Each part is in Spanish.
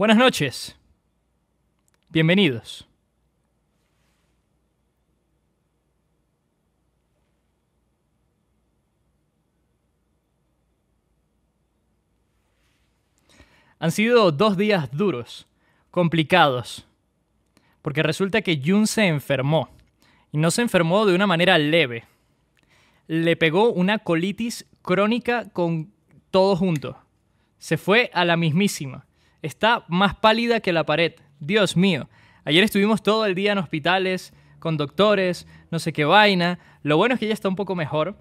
Buenas noches. Bienvenidos. Han sido dos días duros, complicados, porque resulta que Jun se enfermó, y no se enfermó de una manera leve. Le pegó una colitis crónica con todo junto. Se fue a la mismísima. Está más pálida que la pared. Dios mío. Ayer estuvimos todo el día en hospitales, con doctores, no sé qué vaina. Lo bueno es que ya está un poco mejor.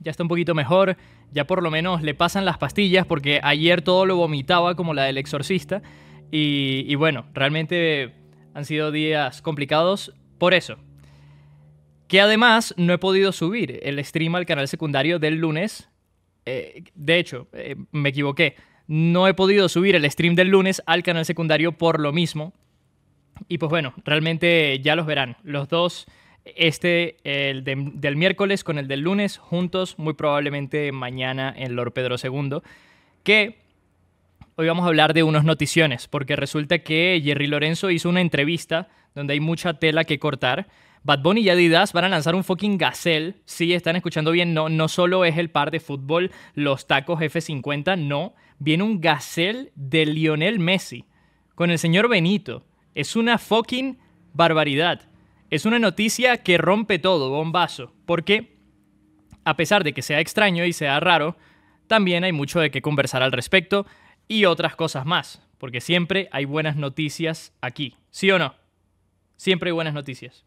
Ya está un poquito mejor. Ya por lo menos le pasan las pastillas porque ayer todo lo vomitaba como la del exorcista. Y, bueno, realmente han sido días complicados por eso. Que además no he podido subir el stream al canal secundario del lunes. Eh, de hecho, eh, me equivoqué no he podido subir el stream del lunes al canal secundario por lo mismo. Y pues bueno, realmente ya los verán. Los dos, este el del miércoles con el del lunes, juntos, muy probablemente mañana en Lord Pedro II. Que hoy vamos a hablar de unos noticiones, porque resulta que Jerry Lorenzo hizo una entrevista donde hay mucha tela que cortar. Bad Bunny y Adidas van a lanzar un fucking Gazelle. Si sí, están escuchando bien, no, no solo es el par de fútbol, los tacos F50, no viene un gazelle de Lionel Messi con el señor Benito. Es una fucking barbaridad. Es una noticia que rompe todo, bombazo. Porque, a pesar de que sea extraño y sea raro, también hay mucho de qué conversar al respecto y otras cosas más. Porque siempre hay buenas noticias aquí. ¿Sí o no? Siempre hay buenas noticias.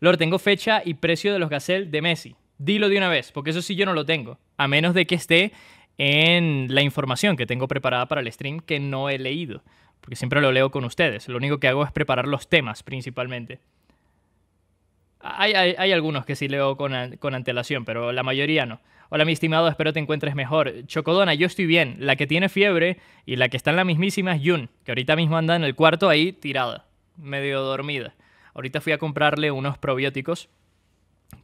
Lord, tengo fecha y precio de los Gazelle de Messi. Dilo de una vez, porque eso sí yo no lo tengo. A menos de que esté en la información que tengo preparada para el stream que no he leído, porque siempre lo leo con ustedes. Lo único que hago es preparar los temas principalmente. Hay, algunos que sí leo con, con antelación, pero la mayoría no. Hola, mi estimado, espero te encuentres mejor. Chocodona, yo estoy bien. La que tiene fiebre y la que está en la mismísima es Yun, que ahorita mismo anda en el cuarto ahí tirada, medio dormida. Ahorita fui a comprarle unos probióticos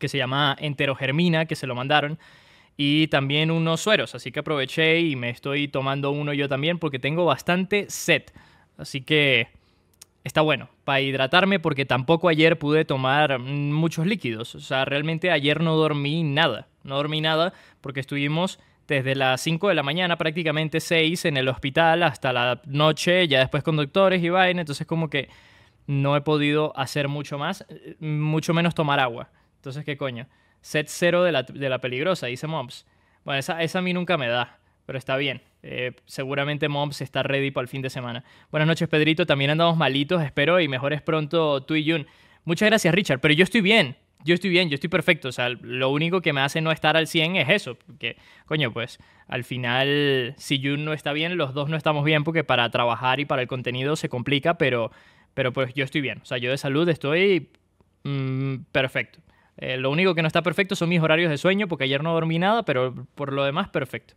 que se llama enterogermina, que se lo mandaron, y también unos sueros. Así que aproveché y me estoy tomando uno yo también porque tengo bastante sed. Así que está bueno para hidratarme porque tampoco ayer pude tomar mm, muchos líquidos. O sea, realmente ayer no dormí nada. No dormí nada porque estuvimos desde las 5 de la mañana, prácticamente 6 en el hospital hasta la noche, ya después con doctores y vaina. Entonces como que no he podido hacer mucho más, eh, mucho menos tomar agua. Entonces, ¿qué coño? set cero de la, de la peligrosa, dice mobs Bueno, esa, a mí nunca me da, pero está bien. Eh, seguramente mobs está ready para el fin de semana. Buenas noches, Pedrito. También andamos malitos, espero, y mejores pronto tú y Jun. Muchas gracias, Richard. Pero yo estoy bien. Yo estoy bien, yo estoy perfecto. O sea, lo único que me hace no estar al 100 es eso. Porque, coño, pues al final, si Jun no está bien, los dos no estamos bien porque para trabajar y para el contenido se complica, pero, pero pues yo estoy bien. O sea, yo de salud estoy mm, perfecto. Eh, lo único que no está perfecto son mis horarios de sueño, porque ayer no dormí nada, pero por lo demás, perfecto.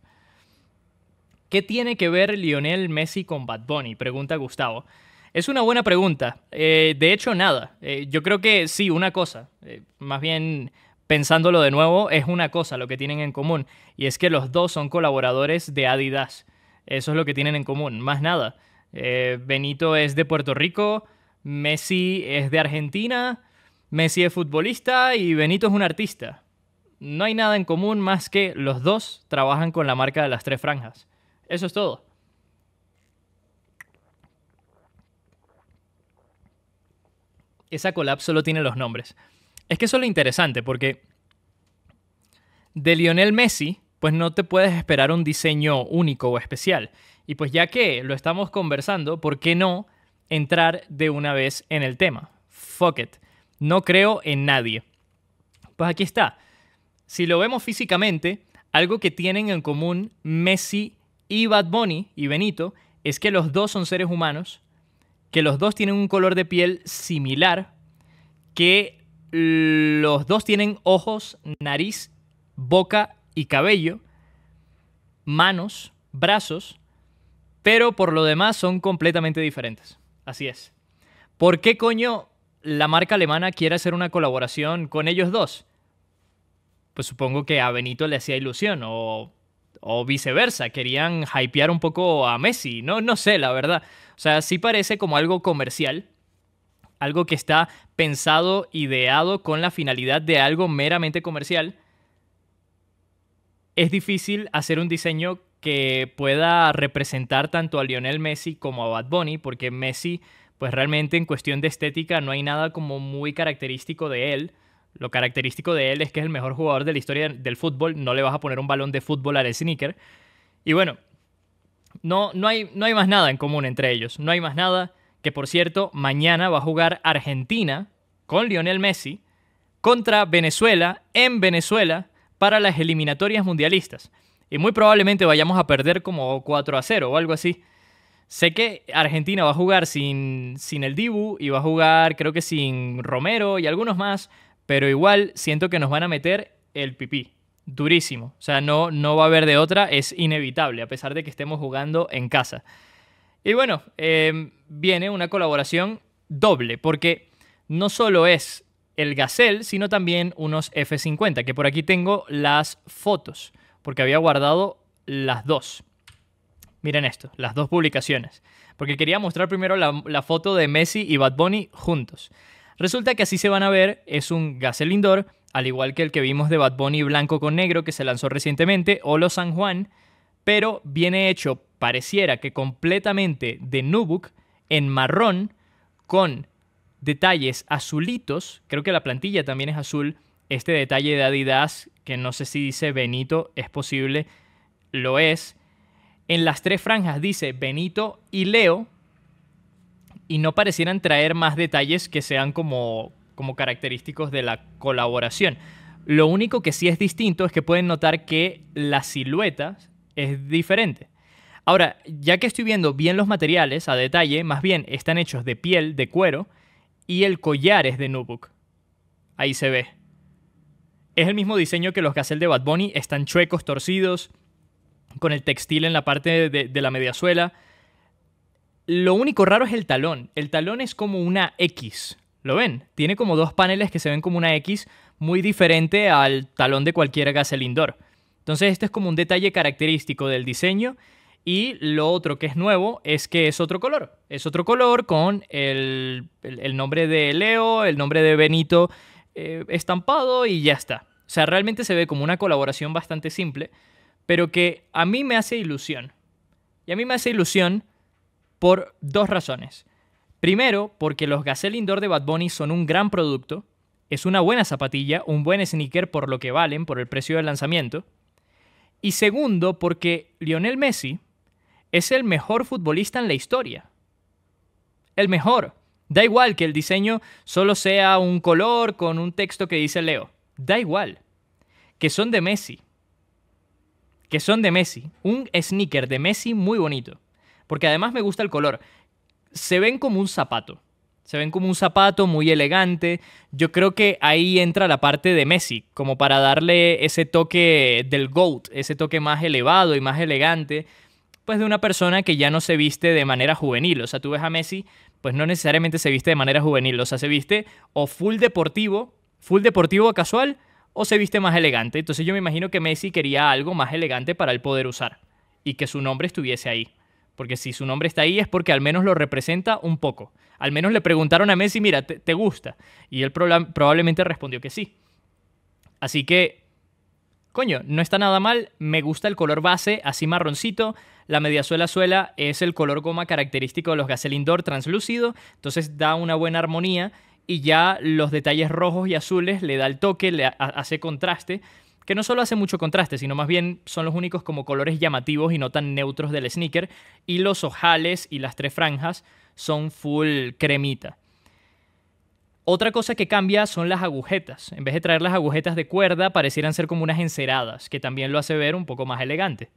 ¿Qué tiene que ver Lionel Messi con Bad Bunny? Pregunta Gustavo. Es una buena pregunta. Eh, de hecho, nada. Eh, yo creo que sí, una cosa. más bien, pensándolo de nuevo, es una cosa lo que tienen en común. Y es que los dos son colaboradores de Adidas. Eso es lo que tienen en común, más nada. Benito es de Puerto Rico, Messi es de Argentina Messi es futbolista y Benito es un artista. No hay nada en común más que los dos trabajan con la marca de las tres franjas. Eso es todo. Esa collab solo tiene los nombres. Es que eso es lo interesante, porque de Lionel Messi, pues no te puedes esperar un diseño único o especial. Y pues ya que lo estamos conversando, ¿por qué no entrar de una vez en el tema? Fuck it no creo en nadie. Pues aquí está. Si lo vemos físicamente, algo que tienen en común Messi y Bad Bunny y Benito es que los dos son seres humanos, que los dos tienen un color de piel similar, que los dos tienen ojos, nariz, boca y cabello, manos, brazos, pero por lo demás son completamente diferentes. Así es. ¿Por qué coño la marca alemana quiere hacer una colaboración con ellos dos, pues supongo que a Benito le hacía ilusión o, o viceversa, querían hypear un poco a Messi, no, no sé, la verdad. O sea, sí parece como algo comercial, algo que está pensado, ideado con la finalidad de algo meramente comercial. Es difícil hacer un diseño que pueda representar tanto a Lionel Messi como a Bad Bunny, porque Messi pues realmente en cuestión de estética no hay nada como muy característico de él. Lo característico de él es que es el mejor jugador de la historia del fútbol, no le vas a poner un balón de fútbol al sneaker. Y bueno, no, no, hay, no hay más nada en común entre ellos, no hay más nada que por cierto, mañana va a jugar Argentina con Lionel Messi contra Venezuela en Venezuela para las eliminatorias mundialistas. Y muy probablemente vayamos a perder como 4 a 0 o algo así. Sé que Argentina va a jugar sin, el Dibu y va a jugar creo que sin Romero y algunos más, pero igual siento que nos van a meter el pipí. Durísimo. O sea, no, no va a haber de otra, es inevitable, a pesar de que estemos jugando en casa. Y bueno, em, viene una colaboración doble, porque no solo es el Gazelle, sino también unos F50, que por aquí tengo las fotos, porque había guardado las dos. Miren esto, las dos publicaciones. Porque quería mostrar primero la, foto de Messi y Bad Bunny juntos. Resulta que así se van a ver, es un gaselindor, al igual que el que vimos de Bad Bunny blanco con negro que se lanzó recientemente, o San Juan, pero viene hecho, pareciera que completamente de nubuck, en marrón, con detalles azulitos, creo que la plantilla también es azul, este detalle de Adidas, que no sé si dice Benito, es posible, lo es en las tres franjas dice Benito y Leo y no parecieran traer más detalles que sean como, como característicos de la colaboración. Lo único que sí es distinto es que pueden notar que la silueta es diferente. Ahora, ya que estoy viendo bien los materiales a detalle, más bien están hechos de piel, de cuero, y el collar es de notebook. Ahí se ve. Es el mismo diseño que los Gazelle de Bad Bunny, están chuecos, torcidos, con el textil en la parte de, la mediasuela. Lo único raro es el talón. El talón es como una X. ¿Lo ven? Tiene como dos paneles que se ven como una X, muy diferente al talón de cualquier gasel Entonces, este es como un detalle característico del diseño. Y lo otro que es nuevo es que es otro color. Es otro color con el, nombre de Leo, el nombre de Benito eh, estampado y ya está. O sea, realmente se ve como una colaboración bastante simple pero que a mí me hace ilusión. Y a mí me hace ilusión por dos razones. Primero, porque los Gazelle Indoor de Bad Bunny son un gran producto, es una buena zapatilla, un buen sneaker por lo que valen, por el precio del lanzamiento. Y segundo, porque Lionel Messi es el mejor futbolista en la historia. El mejor. Da igual que el diseño solo sea un color con un texto que dice Leo. Da igual. Que son de Messi que son de Messi. Un sneaker de Messi muy bonito. Porque además me gusta el color. Se ven como un zapato. Se ven como un zapato muy elegante. Yo creo que ahí entra la parte de Messi, como para darle ese toque del GOAT, ese toque más elevado y más elegante, pues de una persona que ya no se viste de manera juvenil. O sea, tú ves a Messi, pues no necesariamente se viste de manera juvenil. O sea, se viste o full deportivo, full deportivo casual, o se viste más elegante. Entonces yo me imagino que Messi quería algo más elegante para él poder usar y que su nombre estuviese ahí. Porque si su nombre está ahí es porque al menos lo representa un poco. Al menos le preguntaron a Messi, mira, ¿te, gusta? Y él probablemente respondió que sí. Así que, coño, no está nada mal. Me gusta el color base, así marroncito. La mediasuela suela es el color goma característico de los Gazelle translúcido. Entonces da una buena armonía y ya los detalles rojos y azules le da el toque, le hace contraste, que no solo hace mucho contraste, sino más bien son los únicos como colores llamativos y no tan neutros del sneaker, y los ojales y las tres franjas son full cremita. Otra cosa que cambia son las agujetas. En vez de traer las agujetas de cuerda, parecieran ser como unas enceradas, que también lo hace ver un poco más elegante.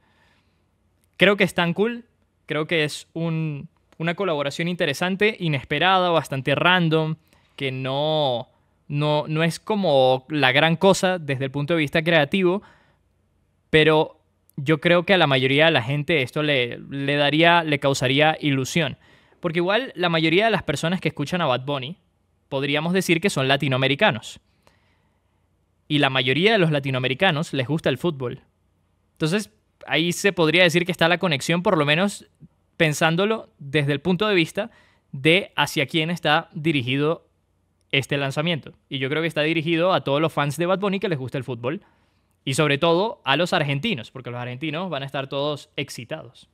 Creo que es tan cool, creo que es una colaboración interesante, inesperada, bastante random, que no, no, no es como la gran cosa desde el punto de vista creativo, pero yo creo que a la mayoría de la gente esto le, le daría, le causaría ilusión. Porque igual la mayoría de las personas que escuchan a Bad Bunny podríamos decir que son latinoamericanos. Y la mayoría de los latinoamericanos les gusta el fútbol. Entonces, ahí se podría decir que está la conexión, por lo menos pensándolo desde el punto de vista de hacia quién está dirigido este lanzamiento. Y yo creo que está dirigido a todos los fans de Bad Bunny que les gusta el fútbol. Y sobre todo a los argentinos, porque los argentinos van a estar todos excitados.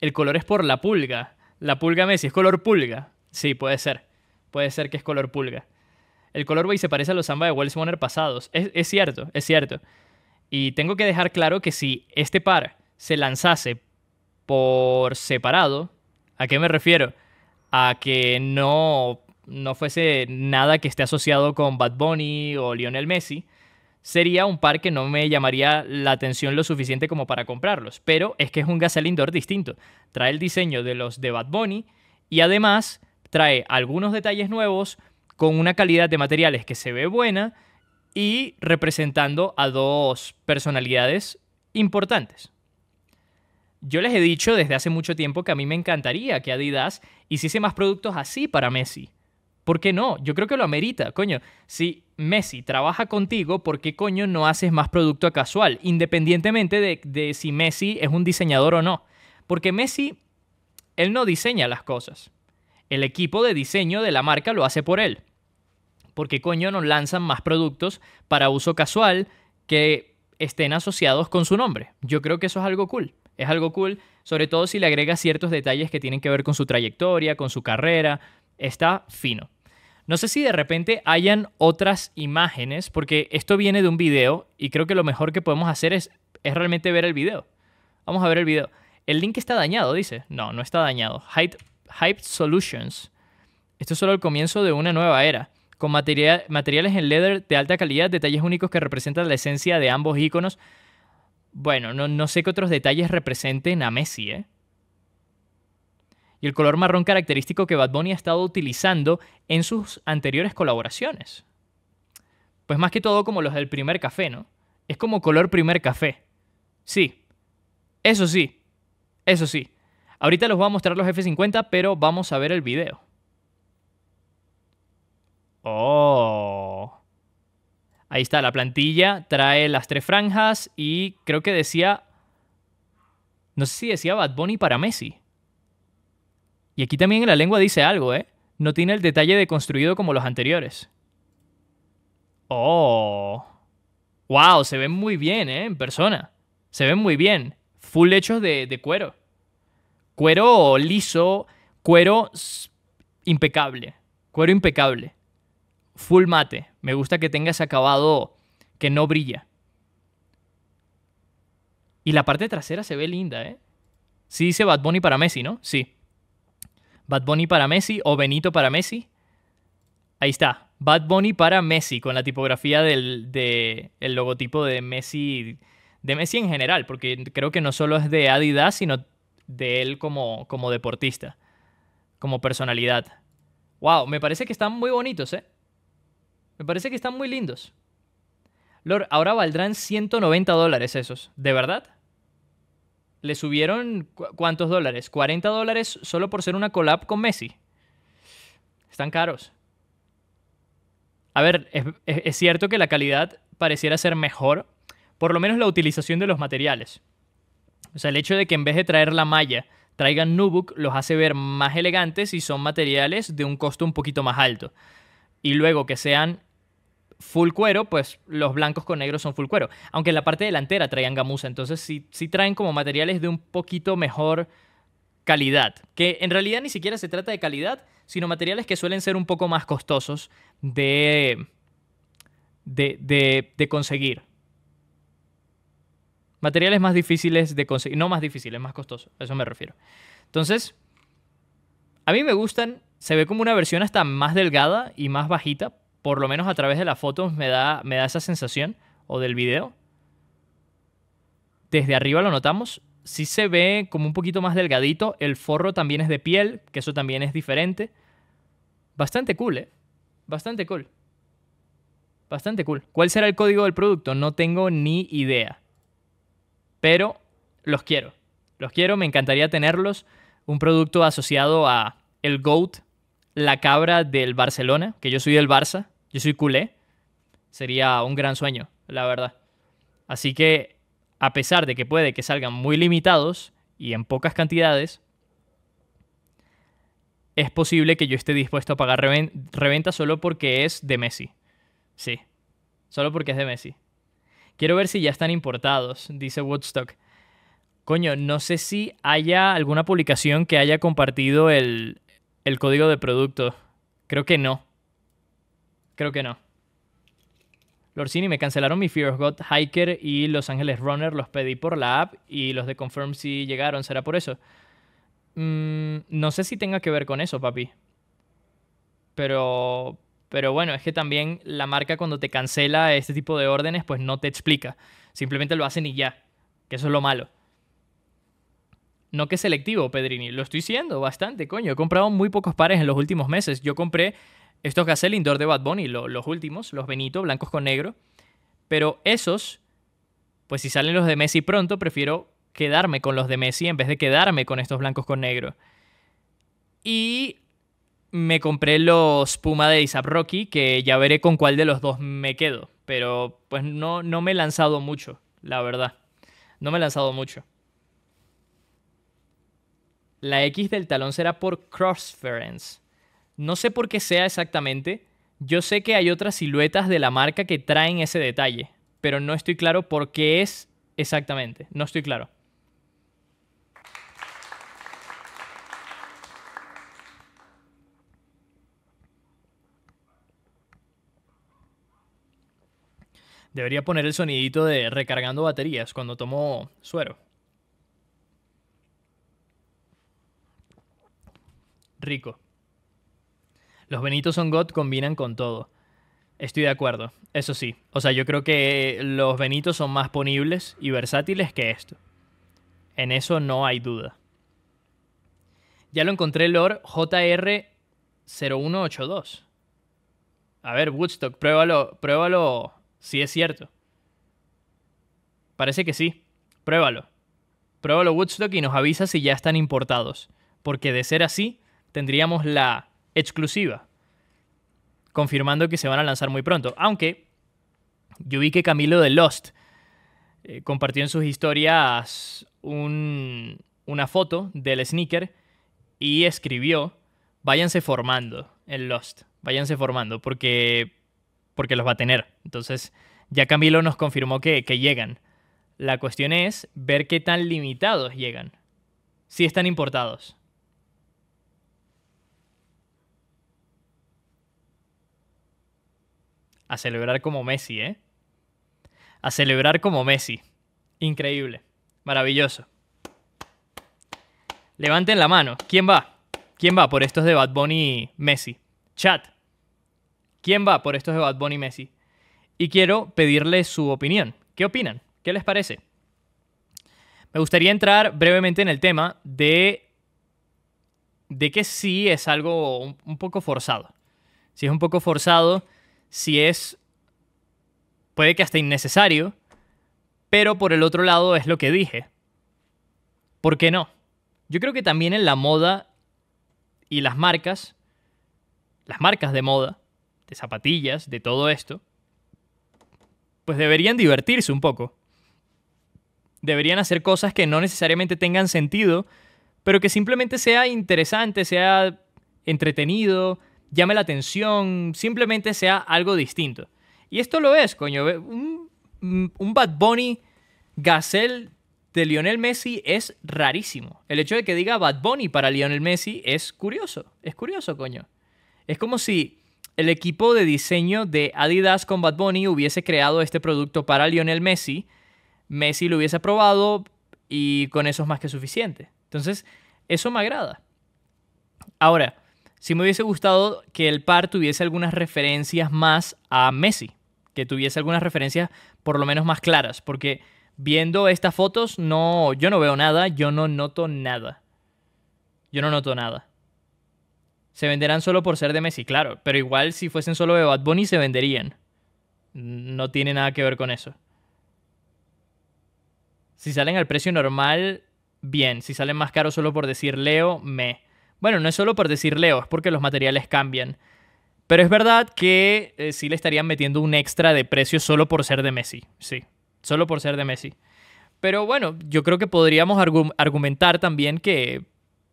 El color es por la pulga. La pulga Messi es color pulga. Sí, puede ser. Puede ser que es color pulga. El color y se parece a los samba de Wells pasados. Es, es cierto, es cierto. Y tengo que dejar claro que si este par se lanzase por separado, ¿a qué me refiero? A que no no fuese nada que esté asociado con Bad Bunny o Lionel Messi, sería un par que no me llamaría la atención lo suficiente como para comprarlos. Pero es que es un Gazelle distinto. Trae el diseño de los de Bad Bunny y además trae algunos detalles nuevos con una calidad de materiales que se ve buena y representando a dos personalidades importantes. Yo les he dicho desde hace mucho tiempo que a mí me encantaría que Adidas hiciese más productos así para Messi ¿Por qué no? Yo creo que lo amerita, coño. Si Messi trabaja contigo, ¿por qué coño no haces más producto casual? Independientemente de, si Messi es un diseñador o no. Porque Messi, él no diseña las cosas. El equipo de diseño de la marca lo hace por él. ¿Por qué coño no lanzan más productos para uso casual que estén asociados con su nombre? Yo creo que eso es algo cool. Es algo cool, sobre todo si le agrega ciertos detalles que tienen que ver con su trayectoria, con su carrera, está fino. No sé si de repente hayan otras imágenes, porque esto viene de un video y creo que lo mejor que podemos hacer es, realmente ver el video. Vamos a ver el video. El link está dañado, dice. No, no está dañado. Hype, Solutions. Esto es solo el comienzo de una nueva era. Con materiales en leather de alta calidad, detalles únicos que representan la esencia de ambos iconos. Bueno, no, no sé qué otros detalles representen a Messi, ¿eh? y el color marrón característico que Bad Bunny ha estado utilizando en sus anteriores colaboraciones. Pues más que todo como los del primer café, ¿no? Es como color primer café. Sí. Eso sí. Eso sí. Ahorita los voy a mostrar los F50, pero vamos a ver el video. Oh. Ahí está la plantilla, trae las tres franjas y creo que decía... No sé si decía Bad Bunny para Messi. Y aquí también la lengua dice algo, ¿eh? No tiene el detalle de construido como los anteriores. Oh. Wow, se ven muy bien, ¿eh? En persona. Se ven muy bien. Full hechos de, de cuero. Cuero liso, cuero impecable. Cuero impecable. Full mate. Me gusta que tenga ese acabado que no brilla. Y la parte trasera se ve linda, ¿eh? Sí dice Bad Bunny para Messi, ¿no? Sí. Bad Bunny para Messi o Benito para Messi. Ahí está. Bad Bunny para Messi, con la tipografía del logotipo de Messi, de Messi en general, porque creo que no solo es de Adidas, sino de él como, como deportista, como personalidad. Wow, me parece que están muy bonitos, ¿eh? Me parece que están muy lindos. Lord, ahora valdrán 190 dólares esos, ¿de verdad? le subieron cuántos dólares? 40 dólares solo por ser una collab con Messi. Están caros. A ver, es, cierto que la calidad pareciera ser mejor, por lo menos la utilización de los materiales. O sea, el hecho de que en vez de traer la malla, traigan Nubuk los hace ver más elegantes y son materiales de un costo un poquito más alto. Y luego que sean full cuero, pues los blancos con negros son full cuero. Aunque en la parte delantera traían gamuza, entonces sí, traen como materiales de un poquito mejor calidad. Que en realidad ni siquiera se trata de calidad, sino materiales que suelen ser un poco más costosos de, de, de, de conseguir. Materiales más difíciles de conseguir, no más difíciles, más costosos, a eso me refiero. Entonces, a mí me gustan, se ve como una versión hasta más delgada y más bajita, por lo menos a través de las fotos me da, me da esa sensación, o del video. Desde arriba lo notamos, sí se ve como un poquito más delgadito, el forro también es de piel, que eso también es diferente. Bastante cool, ¿eh? Bastante cool. Bastante cool. ¿Cuál será el código del producto? No tengo ni idea. Pero los quiero. Los quiero, me encantaría tenerlos. Un producto asociado a el GOAT, la cabra del Barcelona, que yo soy del Barça yo soy culé, sería un gran sueño, la verdad. Así que, a pesar de que puede que salgan muy limitados y en pocas cantidades, es posible que yo esté dispuesto a pagar reventa solo porque es de Messi. Sí, solo porque es de Messi. Quiero ver si ya están importados, dice Woodstock. Coño, no sé si haya alguna publicación que haya compartido el, código de producto. Creo que no. Creo que no. Lorcini, me cancelaron mi Fear of God Hiker y Los Ángeles Runner. Los pedí por la app y los de Confirm sí llegaron. ¿Será por eso? Mm, no sé si tenga que ver con eso, papi. Pero, pero bueno, es que también la marca cuando te cancela este tipo de órdenes, pues no te explica. Simplemente lo hacen y ya. Que eso es lo malo. No que selectivo, Pedrini. Lo estoy siendo bastante, coño. He comprado muy pocos pares en los últimos meses. Yo compré estos que Indoor de Bad Bunny, los últimos, los Benito, blancos con negro. Pero esos, pues si salen los de Messi pronto, prefiero quedarme con los de Messi en vez de quedarme con estos blancos con negro. Y me compré los Puma de Isap Rocky, que ya veré con cuál de los dos me quedo. Pero pues no, no me he lanzado mucho, la verdad. No me he lanzado mucho. La X del talón será por crossference. No sé por qué sea exactamente. Yo sé que hay otras siluetas de la marca que traen ese detalle, pero no estoy claro por qué es exactamente. No estoy claro. Debería poner el sonidito de recargando baterías cuando tomo suero. Rico. Los Benitos on God combinan con todo. Estoy de acuerdo, eso sí. O sea, yo creo que los Benitos son más ponibles y versátiles que esto. En eso no hay duda. Ya lo encontré, Lord JR0182. A ver, Woodstock, pruébalo, pruébalo si es cierto. Parece que sí. Pruébalo. Pruébalo Woodstock y nos avisa si ya están importados. Porque de ser así, tendríamos la exclusiva, confirmando que se van a lanzar muy pronto. Aunque yo vi que Camilo de Lost eh, compartió en sus historias una foto del sneaker y escribió, váyanse formando en Lost, váyanse formando porque, porque los va a tener. Entonces ya Camilo nos confirmó que, que llegan. La cuestión es ver qué tan limitados llegan, si están importados. A celebrar como Messi, ¿eh? A celebrar como Messi. Increíble. Maravilloso. Levanten la mano. ¿Quién va? ¿Quién va por estos de Bad Bunny y Messi? Chat. ¿Quién va por estos de Bad Bunny y Messi? Y quiero pedirles su opinión. ¿Qué opinan? ¿Qué les parece? Me gustaría entrar brevemente en el tema de, de que sí es algo un, poco forzado. Si es un poco forzado si es, puede que hasta innecesario, pero por el otro lado es lo que dije. ¿Por qué no? Yo creo que también en la moda y las marcas, las marcas de moda, de zapatillas, de todo esto, pues deberían divertirse un poco. Deberían hacer cosas que no necesariamente tengan sentido, pero que simplemente sea interesante, sea entretenido, llame la atención, simplemente sea algo distinto. Y esto lo es, coño. Un, Bad Bunny Gazelle de Lionel Messi es rarísimo. El hecho de que diga Bad Bunny para Lionel Messi es curioso. Es curioso, coño. Es como si el equipo de diseño de Adidas con Bad Bunny hubiese creado este producto para Lionel Messi. Messi lo hubiese probado y con eso es más que suficiente. Entonces, eso me agrada. Ahora, si me hubiese gustado que el par tuviese algunas referencias más a Messi, que tuviese algunas referencias por lo menos más claras, porque viendo estas fotos no, yo no veo nada, yo no noto nada. Yo no noto nada. Se venderán solo por ser de Messi, claro, pero igual si fuesen solo de Bad Bunny se venderían. No tiene nada que ver con eso. Si salen al precio normal, bien. Si salen más caros solo por decir Leo, me. Bueno, no es solo por decir Leo, es porque los materiales cambian. Pero es verdad que eh, sí le estarían metiendo un extra de precio solo por ser de Messi. Sí, solo por ser de Messi. Pero bueno, yo creo que podríamos argumentar también que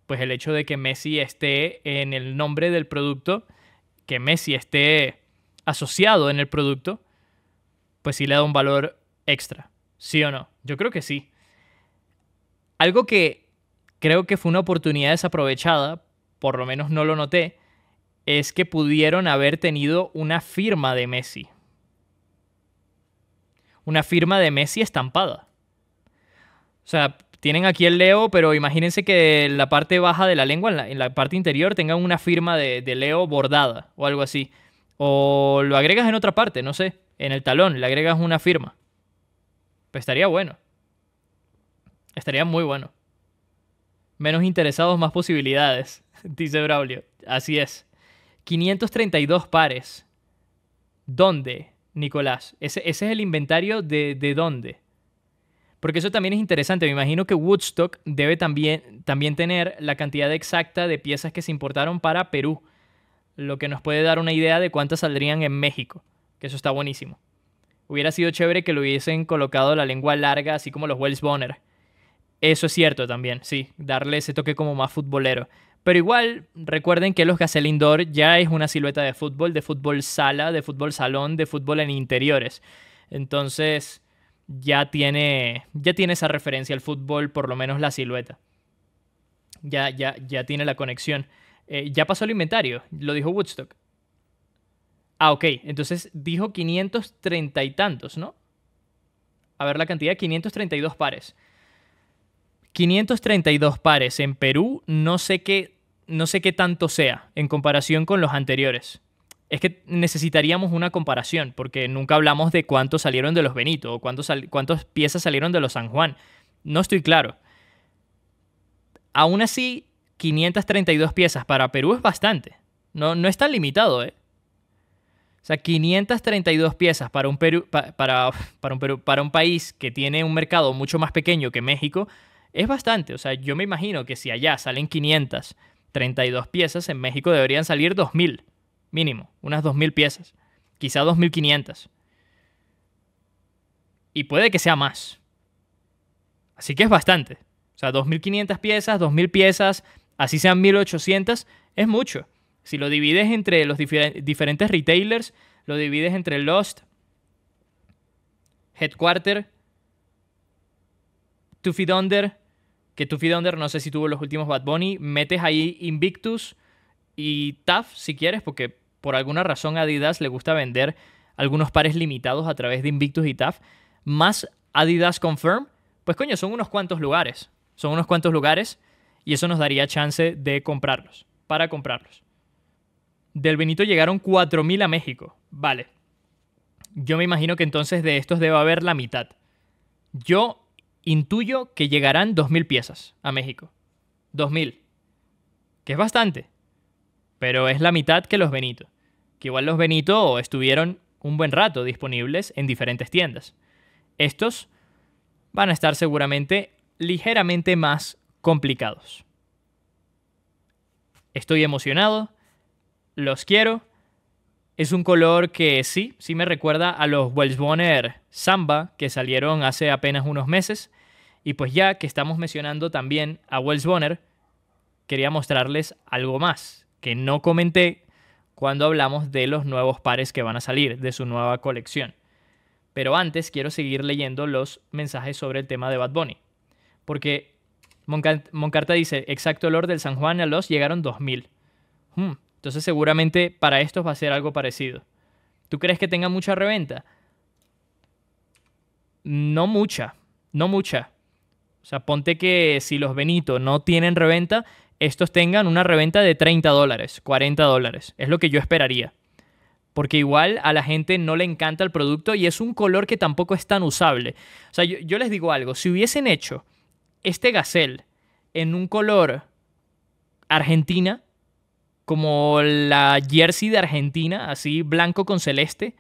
pues el hecho de que Messi esté en el nombre del producto, que Messi esté asociado en el producto, pues sí le da un valor extra. ¿Sí o no? Yo creo que sí. Algo que creo que fue una oportunidad desaprovechada, por lo menos no lo noté, es que pudieron haber tenido una firma de Messi. Una firma de Messi estampada. O sea, tienen aquí el Leo, pero imagínense que en la parte baja de la lengua, en la, parte interior, tengan una firma de, de, Leo bordada o algo así. O lo agregas en otra parte, no sé, en el talón, le agregas una firma. Pues estaría bueno. Estaría muy bueno. Menos interesados, más posibilidades, dice Braulio. Así es. 532 pares. ¿Dónde, Nicolás? Ese, es el inventario de, de, dónde. Porque eso también es interesante. Me imagino que Woodstock debe también, también tener la cantidad exacta de piezas que se importaron para Perú. Lo que nos puede dar una idea de cuántas saldrían en México. Que eso está buenísimo. Hubiera sido chévere que lo hubiesen colocado la lengua larga, así como los Wells Bonner eso es cierto también, sí, darle ese toque como más futbolero. Pero igual, recuerden que los Gaselindor ya es una silueta de fútbol, de fútbol sala, de fútbol salón, de fútbol en interiores. Entonces, ya tiene, ya tiene esa referencia al fútbol, por lo menos la silueta. Ya, ya, tiene la conexión. Eh, ya pasó el inventario, lo dijo Woodstock. Ah, ok, entonces dijo 530 y tantos, ¿no? A ver la cantidad, 532 pares. 532 pares en Perú, no sé qué, no sé qué tanto sea en comparación con los anteriores. Es que necesitaríamos una comparación, porque nunca hablamos de cuántos salieron de los Benito o cuántos, cuántas piezas salieron de los San Juan. No estoy claro. Aún así, 532 piezas para Perú es bastante. No, no es tan limitado, ¿eh? O sea, 532 piezas para un, Perú, para, para, un Perú, para un país que tiene un mercado mucho más pequeño que México, es bastante. O sea, yo me imagino que si allá salen 532 piezas, en México deberían salir 2.000, mínimo, unas 2.000 piezas, quizá 2.500. Y puede que sea más. Así que es bastante. O sea, 2.500 piezas, 2.000 piezas, así sean 1.800, es mucho. Si lo divides entre los diferentes retailers, lo divides entre Lost, Headquarter, Two Feet que Tu Feet no sé si tuvo los últimos Bad Bunny, metes ahí Invictus y TAF si quieres, porque por alguna razón Adidas le gusta vender algunos pares limitados a través de Invictus y TAF, más Adidas Confirm, pues coño, son unos cuantos lugares, son unos cuantos lugares y eso nos daría chance de comprarlos, para comprarlos. Del Benito llegaron 4.000 a México, vale. Yo me imagino que entonces de estos debe haber la mitad. Yo intuyo que llegarán 2.000 piezas a México. 2.000. Que es bastante. Pero es la mitad que los Benito. Que igual los Benito estuvieron un buen rato disponibles en diferentes tiendas. Estos van a estar seguramente ligeramente más complicados. Estoy emocionado. Los quiero. Es un color que sí, sí me recuerda a los Bonner Samba que salieron hace apenas unos meses. Y pues ya que estamos mencionando también a Bonner quería mostrarles algo más que no comenté cuando hablamos de los nuevos pares que van a salir de su nueva colección. Pero antes quiero seguir leyendo los mensajes sobre el tema de Bad Bunny. Porque Moncarta dice, exacto olor del San Juan a los llegaron 2000. Hmm, entonces seguramente para estos va a ser algo parecido. ¿Tú crees que tenga mucha reventa? No mucha, no mucha. O sea, ponte que si los Benito no tienen reventa, estos tengan una reventa de 30 dólares, 40 dólares. Es lo que yo esperaría. Porque igual a la gente no le encanta el producto y es un color que tampoco es tan usable. O sea, yo, les digo algo, si hubiesen hecho este gazelle en un color argentina, como la jersey de Argentina, así blanco con celeste,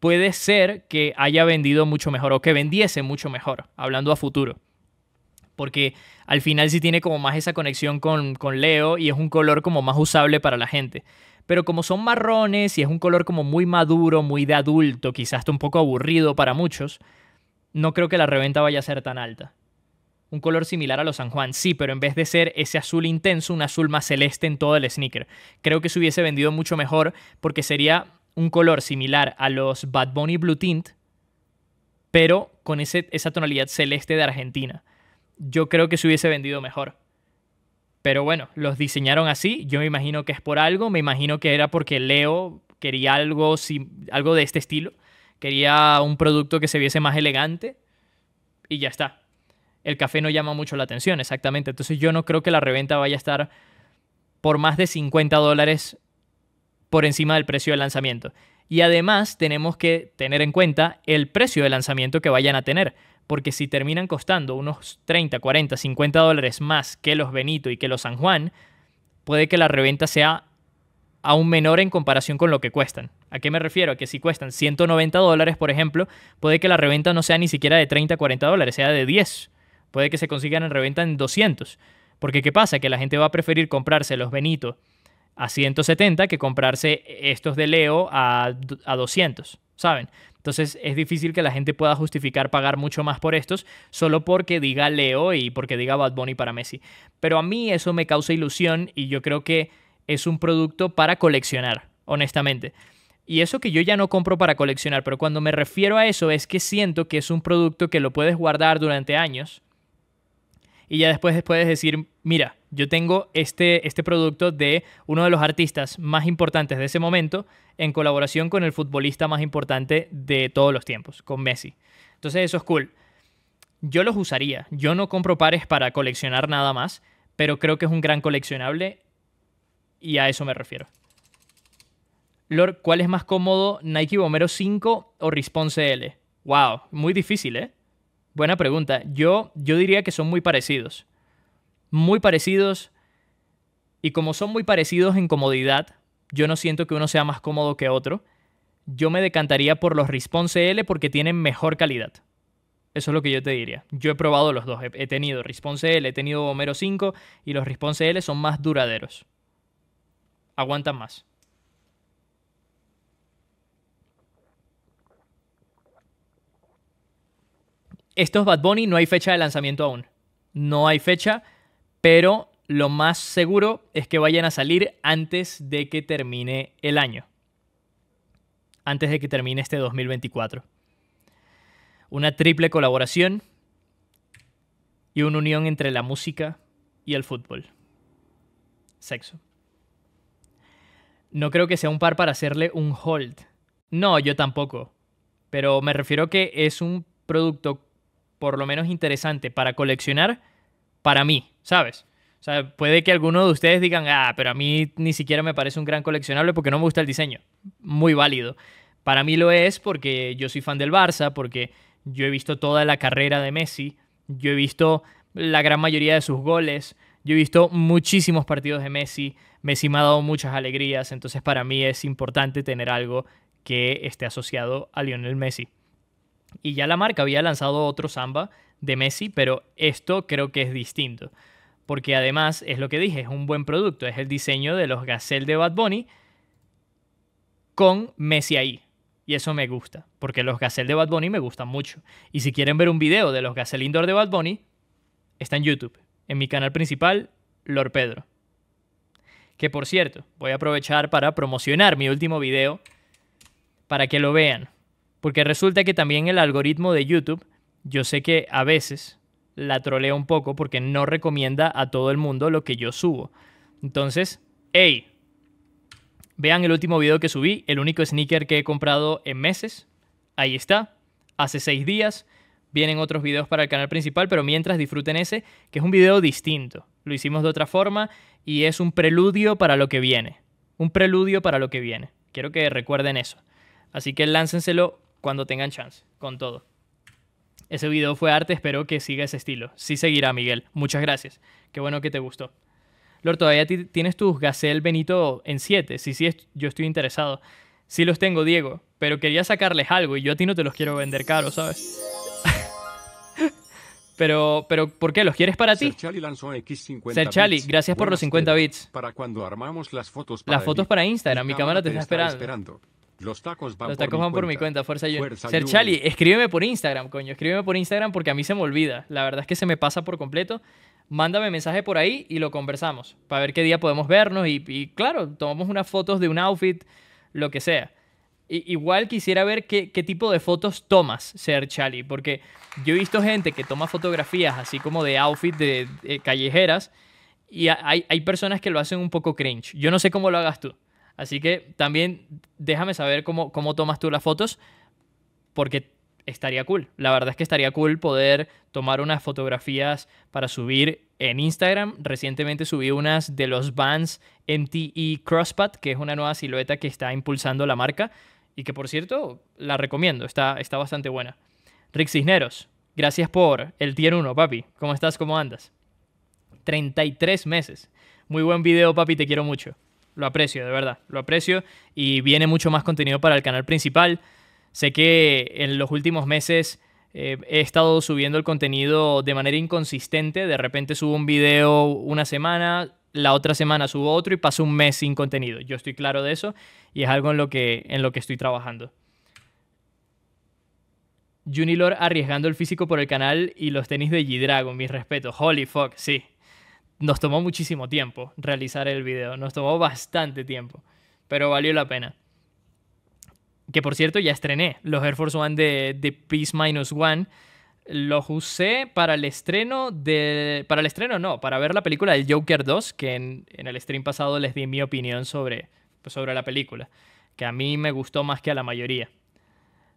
puede ser que haya vendido mucho mejor o que vendiese mucho mejor, hablando a futuro. Porque al final sí tiene como más esa conexión con, con Leo y es un color como más usable para la gente. Pero como son marrones y es un color como muy maduro, muy de adulto, quizás está un poco aburrido para muchos, no creo que la reventa vaya a ser tan alta un color similar a los San Juan, sí, pero en vez de ser ese azul intenso, un azul más celeste en todo el sneaker. Creo que se hubiese vendido mucho mejor porque sería un color similar a los Bad Bunny Blue Tint, pero con ese, esa tonalidad celeste de Argentina. Yo creo que se hubiese vendido mejor. Pero bueno, los diseñaron así, yo me imagino que es por algo, me imagino que era porque Leo quería algo, algo de este estilo, quería un producto que se viese más elegante y ya está el café no llama mucho la atención, exactamente. Entonces yo no creo que la reventa vaya a estar por más de 50 dólares por encima del precio de lanzamiento. Y además tenemos que tener en cuenta el precio de lanzamiento que vayan a tener, porque si terminan costando unos 30, 40, 50 dólares más que los Benito y que los San Juan, puede que la reventa sea aún menor en comparación con lo que cuestan. ¿A qué me refiero? que si cuestan 190 dólares, por ejemplo, puede que la reventa no sea ni siquiera de 30, 40 dólares, sea de 10 Puede que se consigan en reventa en 200. Porque ¿qué pasa? Que la gente va a preferir comprarse los Benito a 170 que comprarse estos de Leo a, 200, ¿saben? Entonces es difícil que la gente pueda justificar pagar mucho más por estos solo porque diga Leo y porque diga Bad Bunny para Messi. Pero a mí eso me causa ilusión y yo creo que es un producto para coleccionar, honestamente. Y eso que yo ya no compro para coleccionar, pero cuando me refiero a eso es que siento que es un producto que lo puedes guardar durante años y ya después puedes decir, mira, yo tengo este, este producto de uno de los artistas más importantes de ese momento en colaboración con el futbolista más importante de todos los tiempos, con Messi. Entonces eso es cool. Yo los usaría. Yo no compro pares para coleccionar nada más, pero creo que es un gran coleccionable y a eso me refiero. Lord, ¿cuál es más cómodo, Nike Bomero 5 o Response L? Wow, muy difícil, ¿eh? Buena pregunta. Yo, yo diría que son muy parecidos. Muy parecidos. Y como son muy parecidos en comodidad, yo no siento que uno sea más cómodo que otro. Yo me decantaría por los Response L porque tienen mejor calidad. Eso es lo que yo te diría. Yo he probado los dos. He, tenido Response L, he tenido Homero 5 y los Response L son más duraderos. Aguantan más. Estos Bad Bunny, no hay fecha de lanzamiento aún. No hay fecha, pero lo más seguro es que vayan a salir antes de que termine el año. Antes de que termine este 2024. Una triple colaboración y una unión entre la música y el fútbol. Sexo. No creo que sea un par para hacerle un hold. No, yo tampoco. Pero me refiero que es un producto por lo menos interesante para coleccionar para mí, ¿sabes? O sea, puede que alguno de ustedes digan, ah, pero a mí ni siquiera me parece un gran coleccionable porque no me gusta el diseño. Muy válido. Para mí lo es porque yo soy fan del Barça, porque yo he visto toda la carrera de Messi, yo he visto la gran mayoría de sus goles, yo he visto muchísimos partidos de Messi, Messi me ha dado muchas alegrías, entonces para mí es importante tener algo que esté asociado a Lionel Messi. Y ya la marca había lanzado otro samba de Messi, pero esto creo que es distinto. Porque además, es lo que dije, es un buen producto. Es el diseño de los Gazelle de Bad Bunny con Messi ahí. Y eso me gusta, porque los Gazelle de Bad Bunny me gustan mucho. Y si quieren ver un video de los Gazelle Indoor de Bad Bunny, está en YouTube, en mi canal principal, Lord Pedro. Que por cierto, voy a aprovechar para promocionar mi último video para que lo vean. Porque resulta que también el algoritmo de YouTube, yo sé que a veces la trolea un poco porque no recomienda a todo el mundo lo que yo subo. Entonces, hey, vean el último video que subí, el único sneaker que he comprado en meses. Ahí está, hace seis días. Vienen otros videos para el canal principal, pero mientras disfruten ese, que es un video distinto. Lo hicimos de otra forma y es un preludio para lo que viene. Un preludio para lo que viene. Quiero que recuerden eso. Así que láncenselo cuando tengan chance, con todo. Ese video fue arte, espero que siga ese estilo. Sí seguirá, Miguel. Muchas gracias. Qué bueno que te gustó. Lord, todavía tienes tus Gacel Benito en 7. Sí, sí, yo estoy interesado. Sí los tengo, Diego, pero quería sacarles algo y yo a ti no te los quiero vender caro, ¿sabes? pero, pero, ¿por qué? ¿Los quieres para ti? Serchali lanzó X50 gracias por los 50 bits. Para cuando armamos las fotos para Las fotos para Instagram, mi cámara te, está, esperando. Los tacos van, por, mi cuenta, fuerza, yo. Ser Chali, escríbeme por Instagram, coño. Escríbeme por Instagram porque a mí se me olvida. La verdad es que se me pasa por completo. Mándame mensaje por ahí y lo conversamos para ver qué día podemos vernos. Y, claro, tomamos unas fotos de un outfit, lo que sea. Y, igual quisiera ver qué, tipo de fotos tomas, Ser Chali, porque yo he visto gente que toma fotografías así como de outfit de, de callejeras y hay, hay personas que lo hacen un poco cringe. Yo no sé cómo lo hagas tú. Así que también déjame saber cómo, tomas tú las fotos, porque estaría cool. La verdad es que estaría cool poder tomar unas fotografías para subir en Instagram. Recientemente subí unas de los Vans NTE Crosspad, que es una nueva silueta que está impulsando la marca y que por cierto la recomiendo, está, está bastante buena. Rick Cisneros, gracias por el tier 1, papi. ¿Cómo estás? ¿Cómo andas? 33 meses. Muy buen video, papi, te quiero mucho lo aprecio, de verdad, lo aprecio y viene mucho más contenido para el canal principal. Sé que en los últimos meses eh, he estado subiendo el contenido de manera inconsistente, de repente subo un video una semana, la otra semana subo otro y paso un mes sin contenido. Yo estoy claro de eso y es algo en lo que, en lo que estoy trabajando. Junilor arriesgando el físico por el canal y los tenis de G-Dragon, mis respetos. Holy fuck, sí, nos tomó muchísimo tiempo realizar el video, nos tomó bastante tiempo, pero valió la pena. Que por cierto ya estrené los Air Force One de, Peace Minus One. Los usé para el estreno de... Para el estreno no, para ver la película del Joker 2, que en, en el stream pasado les di mi opinión sobre, pues, sobre la película, que a mí me gustó más que a la mayoría.